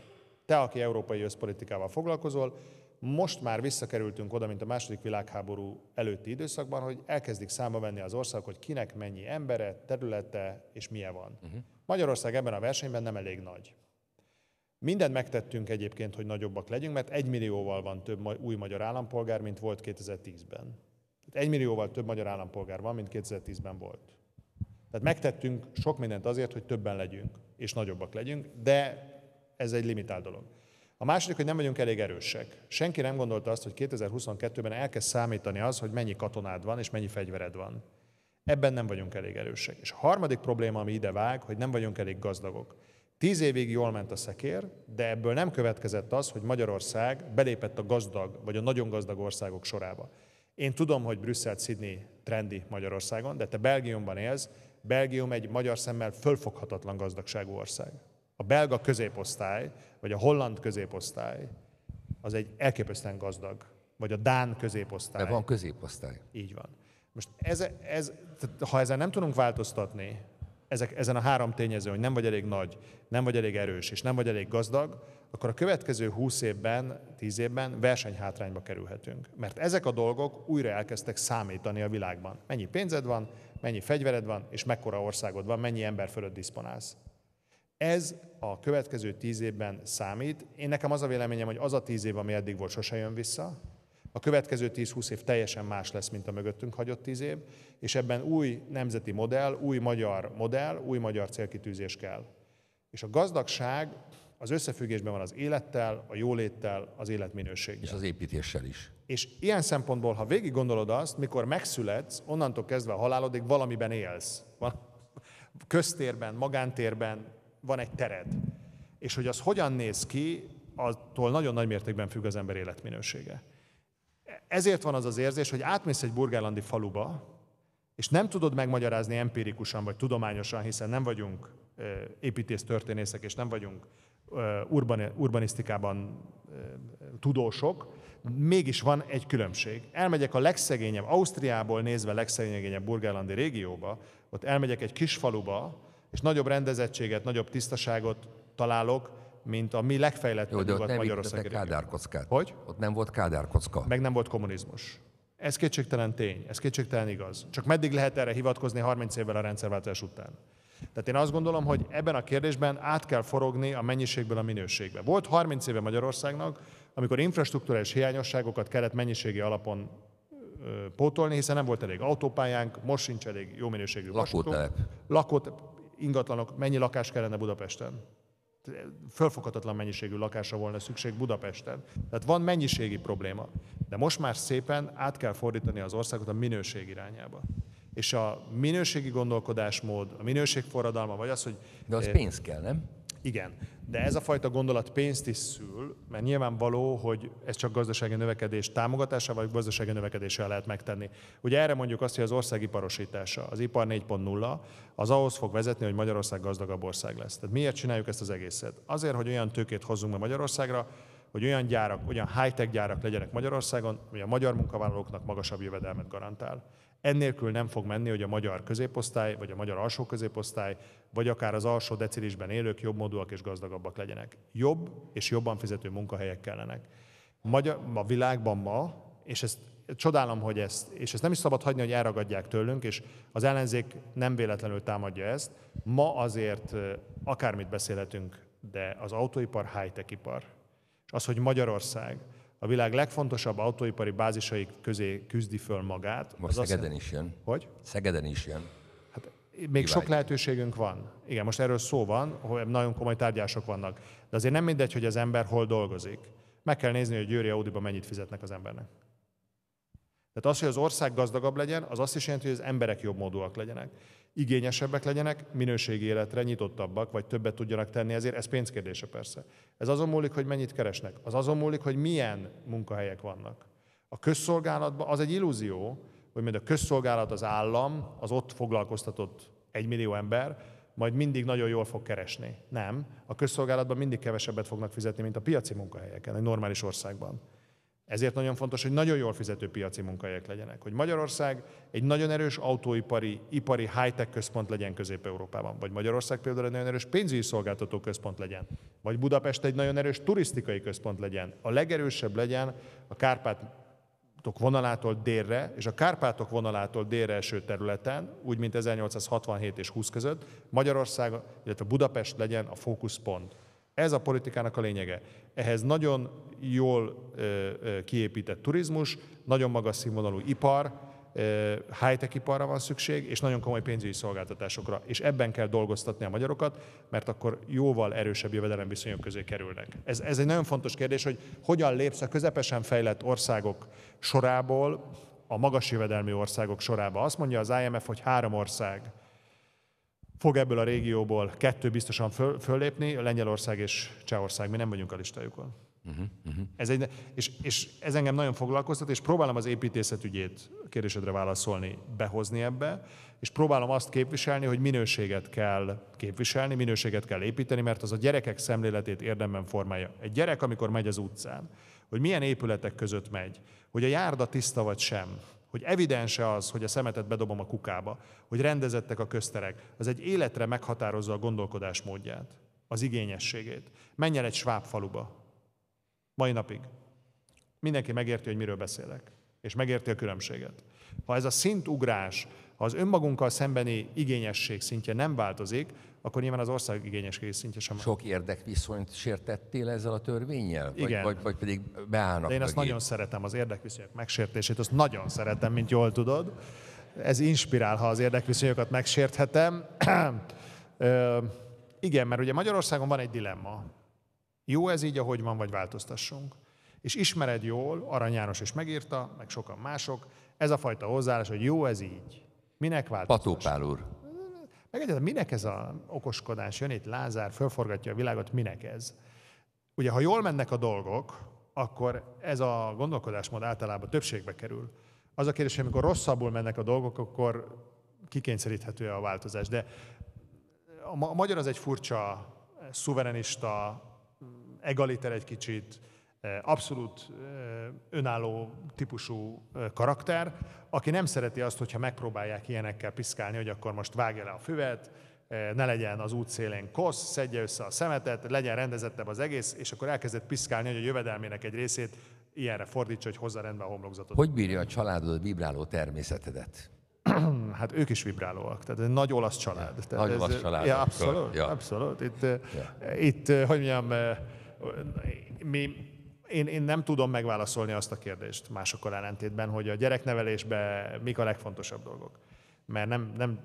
Te, aki európai összpolitikával foglalkozol, most már visszakerültünk oda, mint a második világháború előtti időszakban, hogy elkezdik számba venni az ország, hogy kinek mennyi embere, területe és milyen van. Uh-huh. Magyarország ebben a versenyben nem elég nagy. Mindent megtettünk egyébként, hogy nagyobbak legyünk, mert egy millióval van több új magyar állampolgár, mint volt 2010-ben. Tehát egymillióval több magyar állampolgár van, mint 2010-ben volt. Tehát megtettünk sok mindent azért, hogy többen legyünk, és nagyobbak legyünk, de ez egy limitált dolog. A második, hogy nem vagyunk elég erősek. Senki nem gondolta azt, hogy 2022-ben elkezd számítani az, hogy mennyi katonád van és mennyi fegyvered van. Ebben nem vagyunk elég erősek. És a harmadik probléma, ami ide vág, hogy nem vagyunk elég gazdagok. Tíz évig jól ment a szekér, de ebből nem következett az, hogy Magyarország belépett a gazdag vagy a nagyon gazdag országok sorába. Én tudom, hogy Brüsszel, Sydney trendi Magyarországon, de te Belgiumban élsz, Belgium egy magyar szemmel fölfoghatatlan gazdagságú ország. A belga középosztály, vagy a holland középosztály, az egy elképesztően gazdag. Vagy a dán középosztály. De van középosztály. Így van. Most ez, ez, ha ezen nem tudunk változtatni, ezek, ezen a három tényező, hogy nem vagy elég nagy, nem vagy elég erős, és nem vagy elég gazdag, akkor a következő 20 évben, 10 évben versenyhátrányba kerülhetünk. Mert ezek a dolgok újra elkezdtek számítani a világban. Mennyi pénzed van, mennyi fegyvered van, és mekkora országod van, mennyi ember fölött diszponálsz. Ez a következő 10 évben számít. Én nekem az a véleményem, hogy az a 10 év, ami eddig volt, sose jön vissza. A következő 10-20 év teljesen más lesz, mint a mögöttünk hagyott 10 év, és ebben új nemzeti modell, új magyar modell, új magyar célkitűzés kell. És a gazdagság az összefüggésben van az élettel, a jóléttel, az életminőséggel. És az építéssel is. És ilyen szempontból, ha végig gondolod azt, mikor megszületsz, onnantól kezdve a halálodig valamiben élsz. Van köztérben, magántérben van egy tered. És hogy az hogyan néz ki, attól nagyon nagy mértékben függ az ember életminősége. Ezért van az az érzés, hogy átmész egy burgárlandi faluba, és nem tudod megmagyarázni empirikusan vagy tudományosan, hiszen nem vagyunk történészek, és nem vagyunk urban, urbanisztikában tudósok, mégis van egy különbség. Elmegyek a legszegényebb, Ausztriából nézve legszegényebb burgerlandi régióba, ott elmegyek egy kis faluba, és nagyobb rendezettséget, nagyobb tisztaságot találok, mint a mi legfejlettebb nyugat Magyarország. Kádárkockát. Hogy? Ott nem volt kádárkocka. Meg nem volt kommunizmus. Ez kétségtelen tény, ez kétségtelen igaz. Csak meddig lehet erre hivatkozni 30 évvel a rendszerváltás után? Tehát én azt gondolom, hogy ebben a kérdésben át kell forogni a mennyiségből a minőségbe. Volt 30 éve Magyarországnak, amikor infrastruktúrális hiányosságokat kellett mennyiségi alapon pótolni, hiszen nem volt elég autópályánk, most sincs elég jó minőségű lakótelep. Lakótelep, ingatlanok, mennyi lakás kellene Budapesten? Fölfoghatatlan mennyiségű lakásra volna szükség Budapesten. Tehát van mennyiségi probléma, de most már szépen át kell fordítani az országot a minőség irányába és a minőségi gondolkodásmód, a minőségforradalma, forradalma, vagy az, hogy... De az eh, pénz kell, nem? Igen, de ez a fajta gondolat pénzt is szül, mert nyilvánvaló, hogy ez csak gazdasági növekedés támogatása vagy gazdasági növekedéssel lehet megtenni. Ugye erre mondjuk azt, hogy az ország iparosítása, az ipar 4.0, az ahhoz fog vezetni, hogy Magyarország gazdagabb ország lesz. Tehát miért csináljuk ezt az egészet? Azért, hogy olyan tőkét hozzunk be Magyarországra, hogy olyan gyárak, olyan high-tech gyárak legyenek Magyarországon, ami a magyar munkavállalóknak magasabb jövedelmet garantál. Ennélkül nem fog menni, hogy a magyar középosztály, vagy a magyar alsó középosztály, vagy akár az alsó decilisben élők jobb módúak és gazdagabbak legyenek. Jobb és jobban fizető munkahelyek kellenek. Magyar, a világban ma, és ezt csodálom, hogy ezt, és ezt nem is szabad hagyni, hogy elragadják tőlünk, és az ellenzék nem véletlenül támadja ezt. Ma azért akármit beszélhetünk, de az autóipar high-tech ipar. És az, hogy Magyarország a világ legfontosabb autóipari bázisai közé küzdi föl magát. Most az Szegeden is jön. Hogy? Szegeden is jön. Hát, még Kivágy. sok lehetőségünk van. Igen, most erről szó van, hogy nagyon komoly tárgyások vannak. De azért nem mindegy, hogy az ember hol dolgozik. Meg kell nézni, hogy Győri Audiba mennyit fizetnek az embernek. Tehát az, hogy az ország gazdagabb legyen, az azt is jelenti, hogy az emberek jobb módúak legyenek igényesebbek legyenek, minőségi életre nyitottabbak, vagy többet tudjanak tenni, ezért ez pénzkérdése persze. Ez azon múlik, hogy mennyit keresnek. Az azon múlik, hogy milyen munkahelyek vannak. A közszolgálatban az egy illúzió, hogy mind a közszolgálat, az állam, az ott foglalkoztatott egymillió ember, majd mindig nagyon jól fog keresni. Nem. A közszolgálatban mindig kevesebbet fognak fizetni, mint a piaci munkahelyeken, egy normális országban. Ezért nagyon fontos, hogy nagyon jól fizető piaci munkahelyek legyenek. Hogy Magyarország egy nagyon erős autóipari, ipari high-tech központ legyen Közép-Európában. Vagy Magyarország például egy nagyon erős pénzügyi szolgáltató központ legyen. Vagy Budapest egy nagyon erős turisztikai központ legyen. A legerősebb legyen a Kárpátok vonalától délre, és a Kárpátok vonalától délre eső területen, úgy mint 1867 és 20 között, Magyarország, illetve Budapest legyen a fókuszpont. Ez a politikának a lényege. Ehhez nagyon jól kiépített turizmus, nagyon magas színvonalú ipar, high-tech iparra van szükség, és nagyon komoly pénzügyi szolgáltatásokra. És ebben kell dolgoztatni a magyarokat, mert akkor jóval erősebb jövedelemviszonyok közé kerülnek. Ez, ez egy nagyon fontos kérdés, hogy hogyan lépsz a közepesen fejlett országok sorából a magas jövedelmi országok sorába. Azt mondja az IMF, hogy három ország fog ebből a régióból kettő biztosan föl, föllépni, Lengyelország és Csehország. Mi nem vagyunk a listájukon. Uh-huh, Ez egy, és, és ez engem nagyon foglalkoztat, és próbálom az építészet ügyét kérdésedre válaszolni, behozni ebbe, és próbálom azt képviselni, hogy minőséget kell képviselni, minőséget kell építeni, mert az a gyerekek szemléletét érdemben formálja. Egy gyerek, amikor megy az utcán, hogy milyen épületek között megy, hogy a járda tiszta vagy sem, hogy evidense az, hogy a szemetet bedobom a kukába, hogy rendezettek a közterek, az egy életre meghatározza a gondolkodásmódját, az igényességét. Menj el egy sváb faluba, Mai napig. Mindenki megérti, hogy miről beszélek, és megérti a különbséget. Ha ez a szintugrás, ha az önmagunkkal szembeni igényesség szintje nem változik, akkor nyilván az ország igényesség szintje sem. Sok érdekviszonyt sértettél ezzel a törvényjel? Vagy, Igen. Vagy, vagy pedig beállnak? De én azt nagyon szeretem, az érdekviszonyok megsértését, azt nagyon szeretem, mint jól tudod. Ez inspirál, ha az érdekviszonyokat megsérthetem. [clears throat] Igen, mert ugye Magyarországon van egy dilemma. Jó ez így, ahogy van, vagy változtassunk. És ismered jól, Arany János is megírta, meg sokan mások, ez a fajta hozzáállás, hogy jó ez így. Minek változtassunk? Patópál úr. Meg egyetlen, minek ez a okoskodás? Jön itt Lázár, fölforgatja a világot, minek ez? Ugye, ha jól mennek a dolgok, akkor ez a gondolkodásmód általában többségbe kerül. Az a kérdés, hogy amikor rosszabbul mennek a dolgok, akkor kikényszeríthető a változás. De a magyar az egy furcsa, szuverenista, egaliter egy kicsit, eh, abszolút eh, önálló típusú eh, karakter, aki nem szereti azt, hogyha megpróbálják ilyenekkel piszkálni, hogy akkor most vágja le a füvet, ne legyen az út szélén kosz, szedje össze a szemetet, legyen rendezettebb az egész, és akkor elkezdett piszkálni, hogy a jövedelmének egy részét ilyenre fordítsa, hogy hozza rendbe a homlokzatot. Hogy bírja a családod a vibráló természetedet? [clears throat] hát ők is vibrálóak, tehát egy nagy olasz család. Tehát nagy ez, olasz család. Ja, abszolút, ja. abszolút. Itt, ja. itt, hogy mondjam, mi, én, én nem tudom megválaszolni azt a kérdést másokkal ellentétben, hogy a gyereknevelésben mik a legfontosabb dolgok. Mert nem, nem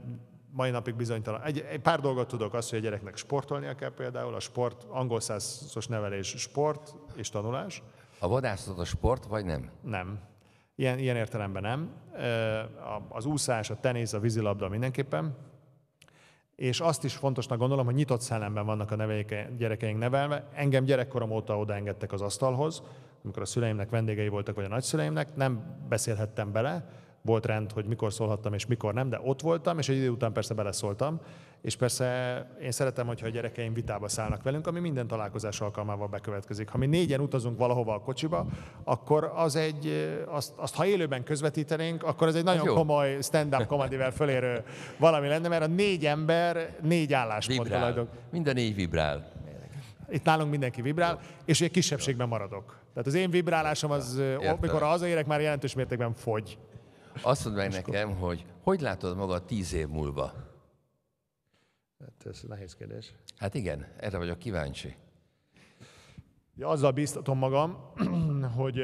mai napig bizonytalan. Egy, egy pár dolgot tudok, az, hogy a gyereknek sportolnia kell például, a sport, angol százszos nevelés sport és tanulás. A vadászat a sport, vagy nem? Nem. Ilyen, ilyen értelemben nem. Az úszás, a tenisz, a vízilabda mindenképpen és azt is fontosnak gondolom, hogy nyitott szellemben vannak a neveik, gyerekeink nevelve. Engem gyerekkorom óta odaengedtek az asztalhoz, amikor a szüleimnek vendégei voltak, vagy a nagyszüleimnek, nem beszélhettem bele, volt rend, hogy mikor szólhattam és mikor nem, de ott voltam, és egy idő után persze beleszóltam, és persze én szeretem, hogyha a gyerekeim vitába szállnak velünk, ami minden találkozás alkalmával bekövetkezik. Ha mi négyen utazunk valahova a kocsiba, akkor az egy, azt, azt ha élőben közvetítenénk, akkor ez egy nagyon hát Jó. komoly stand-up komedivel fölérő valami lenne, mert a négy ember négy álláspont Minden négy vibrál. Itt nálunk mindenki vibrál, Jó. és egy kisebbségben maradok. Tehát az én vibrálásom az, Értem. mikor érek már jelentős mértékben fogy. Azt mondd meg nekem, hogy hogy látod magad tíz év múlva? Hát ez nehéz kérdés. Hát igen, erre vagyok kíváncsi. Ja, azzal bíztatom magam, [clears throat] hogy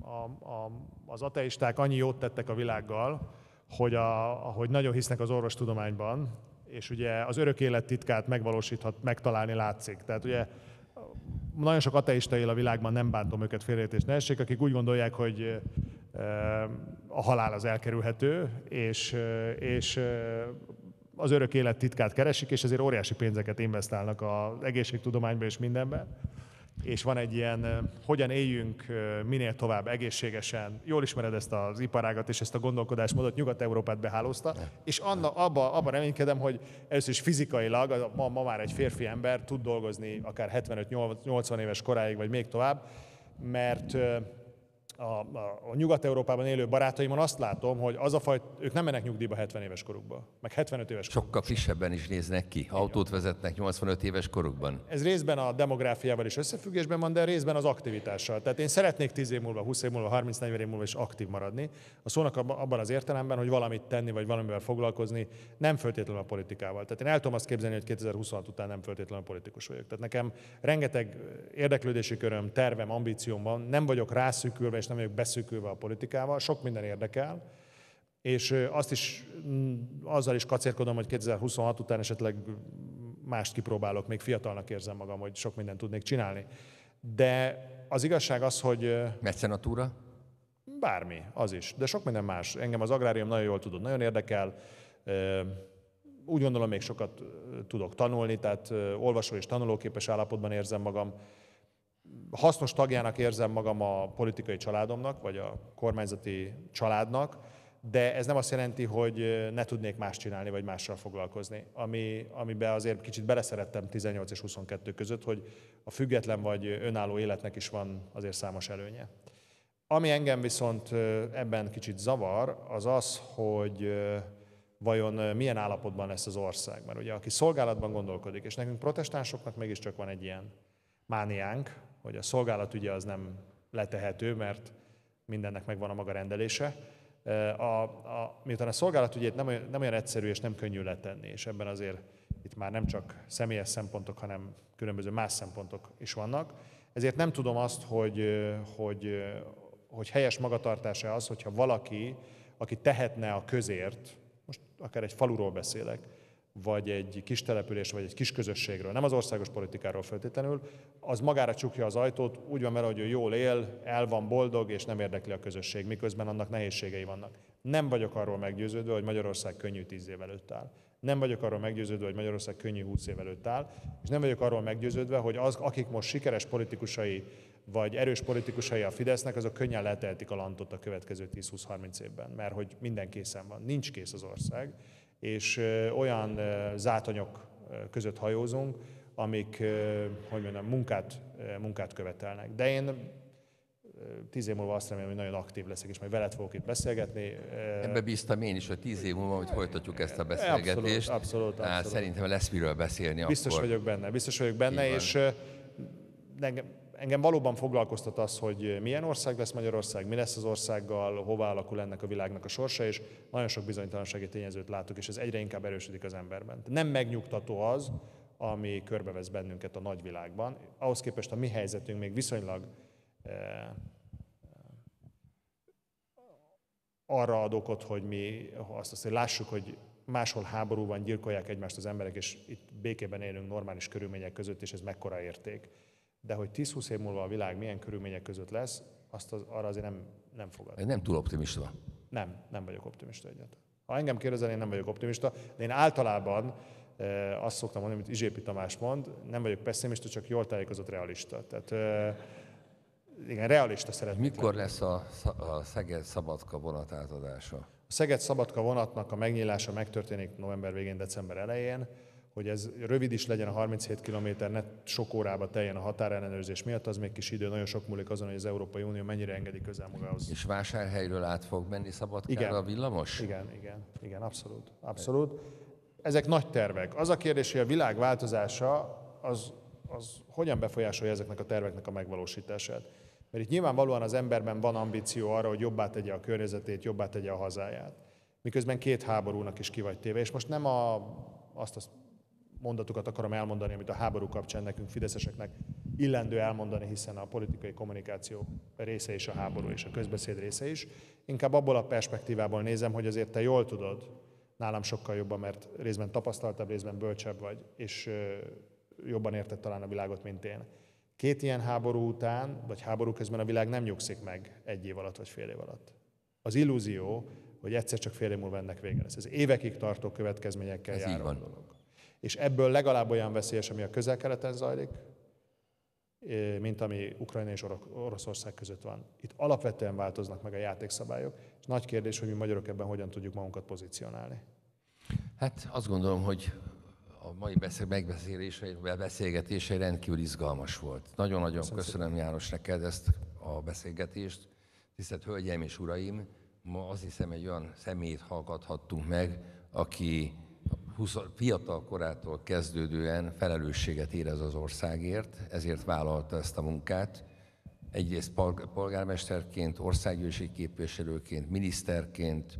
a, a, az ateisták annyi jót tettek a világgal, hogy, a, hogy nagyon hisznek az orvostudományban, és ugye az örök élet titkát megvalósíthat, megtalálni látszik. Tehát ugye nagyon sok ateista él a világban, nem bántom őket félreértés ne essék, akik úgy gondolják, hogy a halál az elkerülhető, és, és az örök élet titkát keresik, és ezért óriási pénzeket investálnak az egészségtudományba és mindenbe. És van egy ilyen, hogyan éljünk minél tovább egészségesen. Jól ismered ezt az iparágat és ezt a gondolkodásmódot, Nyugat-Európát behálózta, és anna, abba, abba reménykedem, hogy először is fizikailag, ma, ma már egy férfi ember tud dolgozni akár 75-80 éves koráig, vagy még tovább, mert a, a, a nyugat-európában élő barátaimon azt látom, hogy az a fajt, ők nem mennek nyugdíjba 70 éves korukba, meg 75 éves korukba. Sokkal frissebben is néznek ki, autót vezetnek 85 éves korukban. Ez részben a demográfiával is összefüggésben van, de részben az aktivitással. Tehát én szeretnék 10 év múlva, 20 év múlva, 30-40 év múlva is aktív maradni. A szónak abban az értelemben, hogy valamit tenni, vagy valamivel foglalkozni, nem feltétlenül a politikával. Tehát én el tudom azt képzelni, hogy 2026 után nem feltétlenül politikus vagyok. Tehát nekem rengeteg érdeklődési köröm, tervem, ambícióm van, nem vagyok rászűkülve, és nem vagyok beszűkülve a politikával, sok minden érdekel, és azt is, mm, azzal is kacérkodom, hogy 2026 után esetleg mást kipróbálok, még fiatalnak érzem magam, hogy sok mindent tudnék csinálni. De az igazság az, hogy... Mecenatúra? Bármi, az is. De sok minden más. Engem az agrárium nagyon jól tudod, nagyon érdekel. Úgy gondolom, még sokat tudok tanulni, tehát olvasó és tanulóképes állapotban érzem magam hasznos tagjának érzem magam a politikai családomnak, vagy a kormányzati családnak, de ez nem azt jelenti, hogy ne tudnék más csinálni, vagy mással foglalkozni. Ami, amiben azért kicsit beleszerettem 18 és 22 között, hogy a független vagy önálló életnek is van azért számos előnye. Ami engem viszont ebben kicsit zavar, az az, hogy vajon milyen állapotban lesz az ország. Mert ugye aki szolgálatban gondolkodik, és nekünk protestánsoknak mégiscsak van egy ilyen mániánk, hogy a szolgálat ugye az nem letehető, mert mindennek megvan a maga rendelése. A, a, miután a szolgálat ugye nem, nem olyan egyszerű és nem könnyű letenni, és ebben azért itt már nem csak személyes szempontok, hanem különböző más szempontok is vannak, ezért nem tudom azt, hogy, hogy, hogy helyes magatartása az, hogyha valaki, aki tehetne a közért, most akár egy faluról beszélek, vagy egy kis település, vagy egy kis közösségről, nem az országos politikáról feltétlenül, az magára csukja az ajtót, úgy van vele, hogy ő jól él, el van boldog, és nem érdekli a közösség, miközben annak nehézségei vannak. Nem vagyok arról meggyőződve, hogy Magyarország könnyű tíz év előtt áll. Nem vagyok arról meggyőződve, hogy Magyarország könnyű húsz év előtt áll, és nem vagyok arról meggyőződve, hogy az, akik most sikeres politikusai vagy erős politikusai a Fidesznek, azok könnyen letehetik a lantot a következő 10-20-30 évben, mert hogy minden készen van. Nincs kész az ország, és olyan zátonyok között hajózunk, amik, hogy mondjam, munkát, munkát követelnek. De én tíz év múlva azt remélem, hogy nagyon aktív leszek, és majd veled fogok itt beszélgetni. Ebbe bíztam én is, hogy tíz év múlva, hogy folytatjuk ezt a beszélgetést. Abszolút, abszolút. Hát abszolút. Szerintem lesz miről beszélni Biztos akkor. vagyok benne, biztos vagyok benne, és engem valóban foglalkoztat az, hogy milyen ország lesz Magyarország, mi lesz az országgal, hova alakul ennek a világnak a sorsa, és nagyon sok bizonytalansági tényezőt látok, és ez egyre inkább erősödik az emberben. Nem megnyugtató az, ami körbevesz bennünket a nagyvilágban. Ahhoz képest a mi helyzetünk még viszonylag eh, eh, arra ad okot, hogy mi azt, azt hogy lássuk, hogy máshol háború van, gyilkolják egymást az emberek, és itt békében élünk normális körülmények között, és ez mekkora érték de hogy 10-20 év múlva a világ milyen körülmények között lesz, azt az, arra azért nem, nem fogad. Nem túl optimista. Nem, nem vagyok optimista egyáltalán. Ha engem kérdezel, én nem vagyok optimista, de én általában e, azt szoktam mondani, amit Izsépi Tamás mond, nem vagyok pessimista, csak jól tájékozott realista. Tehát e, igen, realista szeretnék. Mikor lesz a, a Szeged-Szabadka vonat átadása? A Szeged-Szabadka vonatnak a megnyílása megtörténik november végén, december elején hogy ez rövid is legyen a 37 km, ne sok órába teljen a határellenőrzés miatt, az még kis idő, nagyon sok múlik azon, hogy az Európai Unió mennyire engedi közel magához. És vásárhelyről át fog menni Szabadkára igen. a villamos? Igen, igen, igen, abszolút, abszolút. Ezek nagy tervek. Az a kérdés, hogy a világ változása az, az hogyan befolyásolja ezeknek a terveknek a megvalósítását. Mert itt nyilvánvalóan az emberben van ambíció arra, hogy jobbá tegye a környezetét, jobbá tegye a hazáját. Miközben két háborúnak is kivagy téve. És most nem a, azt, azt mondatokat akarom elmondani, amit a háború kapcsán nekünk fideszeseknek illendő elmondani, hiszen a politikai kommunikáció része is a háború és a közbeszéd része is. Inkább abból a perspektívából nézem, hogy azért te jól tudod, nálam sokkal jobban, mert részben tapasztaltabb, részben bölcsebb vagy, és jobban érted talán a világot, mint én. Két ilyen háború után, vagy háború közben a világ nem nyugszik meg egy év alatt, vagy fél év alatt. Az illúzió, hogy egyszer csak fél év múlva ennek vége lesz. Ez évekig tartó következményekkel Ez jár. Így van. Dolog és ebből legalább olyan veszélyes, ami a közel-keleten zajlik, mint ami Ukrajna és Oroszország között van. Itt alapvetően változnak meg a játékszabályok, és nagy kérdés, hogy mi magyarok ebben hogyan tudjuk magunkat pozícionálni. Hát azt gondolom, hogy a mai beszélgetése rendkívül izgalmas volt. Nagyon-nagyon köszönöm, köszönöm János neked ezt a beszélgetést. Tisztelt Hölgyeim és Uraim, ma azt hiszem egy olyan szemét hallgathattunk meg, aki 20, fiatal korától kezdődően felelősséget érez az országért, ezért vállalta ezt a munkát. Egyrészt polgármesterként, országgyűlési képviselőként, miniszterként,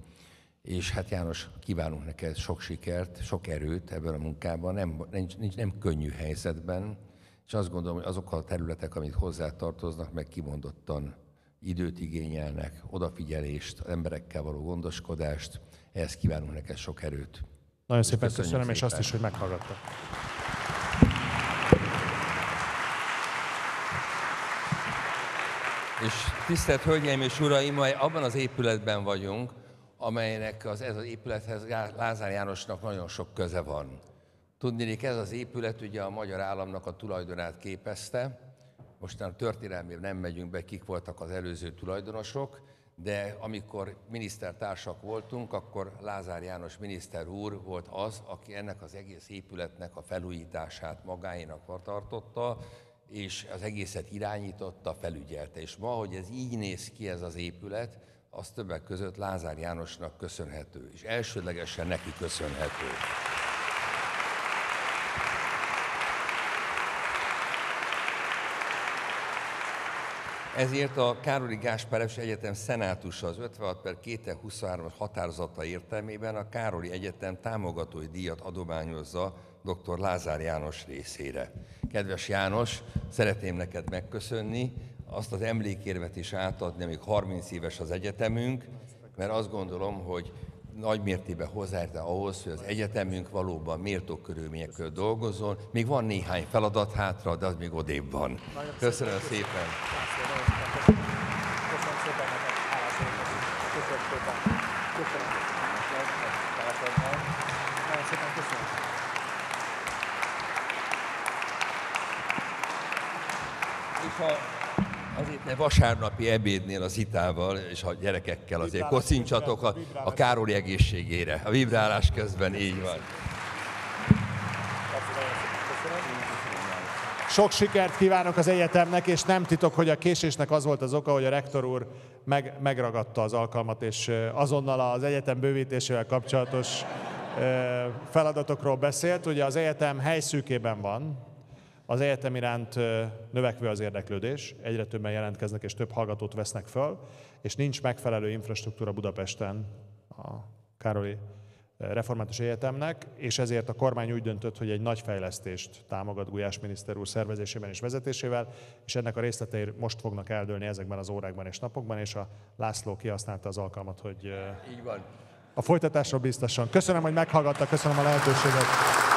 és hát János, kívánunk neked sok sikert, sok erőt ebben a munkában, nem, nincs, nem könnyű helyzetben, és azt gondolom, hogy azok a területek, amit hozzátartoznak, meg kimondottan időt igényelnek, odafigyelést, emberekkel való gondoskodást, ehhez kívánunk neked sok erőt. Nagyon szépen köszönöm, köszönöm szépen. és azt is, hogy meghallgattak. És tisztelt Hölgyeim és Uraim, abban az épületben vagyunk, amelynek az, ez az épülethez Lázár Jánosnak nagyon sok köze van. hogy ez az épület ugye a magyar államnak a tulajdonát képezte, most történelmében nem megyünk be, kik voltak az előző tulajdonosok, de amikor minisztertársak voltunk, akkor Lázár János miniszter úr volt az, aki ennek az egész épületnek a felújítását magáénak tartotta, és az egészet irányította, felügyelte. És ma, hogy ez így néz ki ez az épület, az többek között Lázár Jánosnak köszönhető, és elsődlegesen neki köszönhető. Ezért a Károli Gáspáros Egyetem szenátusa az 56 per 2023 határozata értelmében a Károli Egyetem támogatói díjat adományozza dr. Lázár János részére. Kedves János, szeretném neked megköszönni, azt az emlékérvet is átadni, amíg 30 éves az egyetemünk, mert azt gondolom, hogy nagy mértékben hozzájárta ahhoz, hogy az egyetemünk valóban méltó körülmények között dolgozzon. Még van néhány feladat hátra, de az még odébb van. Nagyon Köszönöm szépen! Köszönöm szépen Köszönöm szépen! lehetne vasárnapi ebédnél az itával és a gyerekekkel azért kocincsatok a, a Károli egészségére, a vibrálás közben, így van. Sok sikert kívánok az egyetemnek, és nem titok, hogy a késésnek az volt az oka, hogy a rektor úr meg, megragadta az alkalmat, és azonnal az egyetem bővítésével kapcsolatos feladatokról beszélt. Ugye az egyetem helyszűkében van, az egyetem iránt növekvő az érdeklődés, egyre többen jelentkeznek és több hallgatót vesznek föl, és nincs megfelelő infrastruktúra Budapesten a Károli Református Egyetemnek, és ezért a kormány úgy döntött, hogy egy nagy fejlesztést támogat Gulyás miniszter úr szervezésében és vezetésével, és ennek a részletei most fognak eldőlni ezekben az órákban és napokban, és a László kihasználta az alkalmat, hogy Így van. a folytatásra biztosan. Köszönöm, hogy meghallgatta, köszönöm a lehetőséget.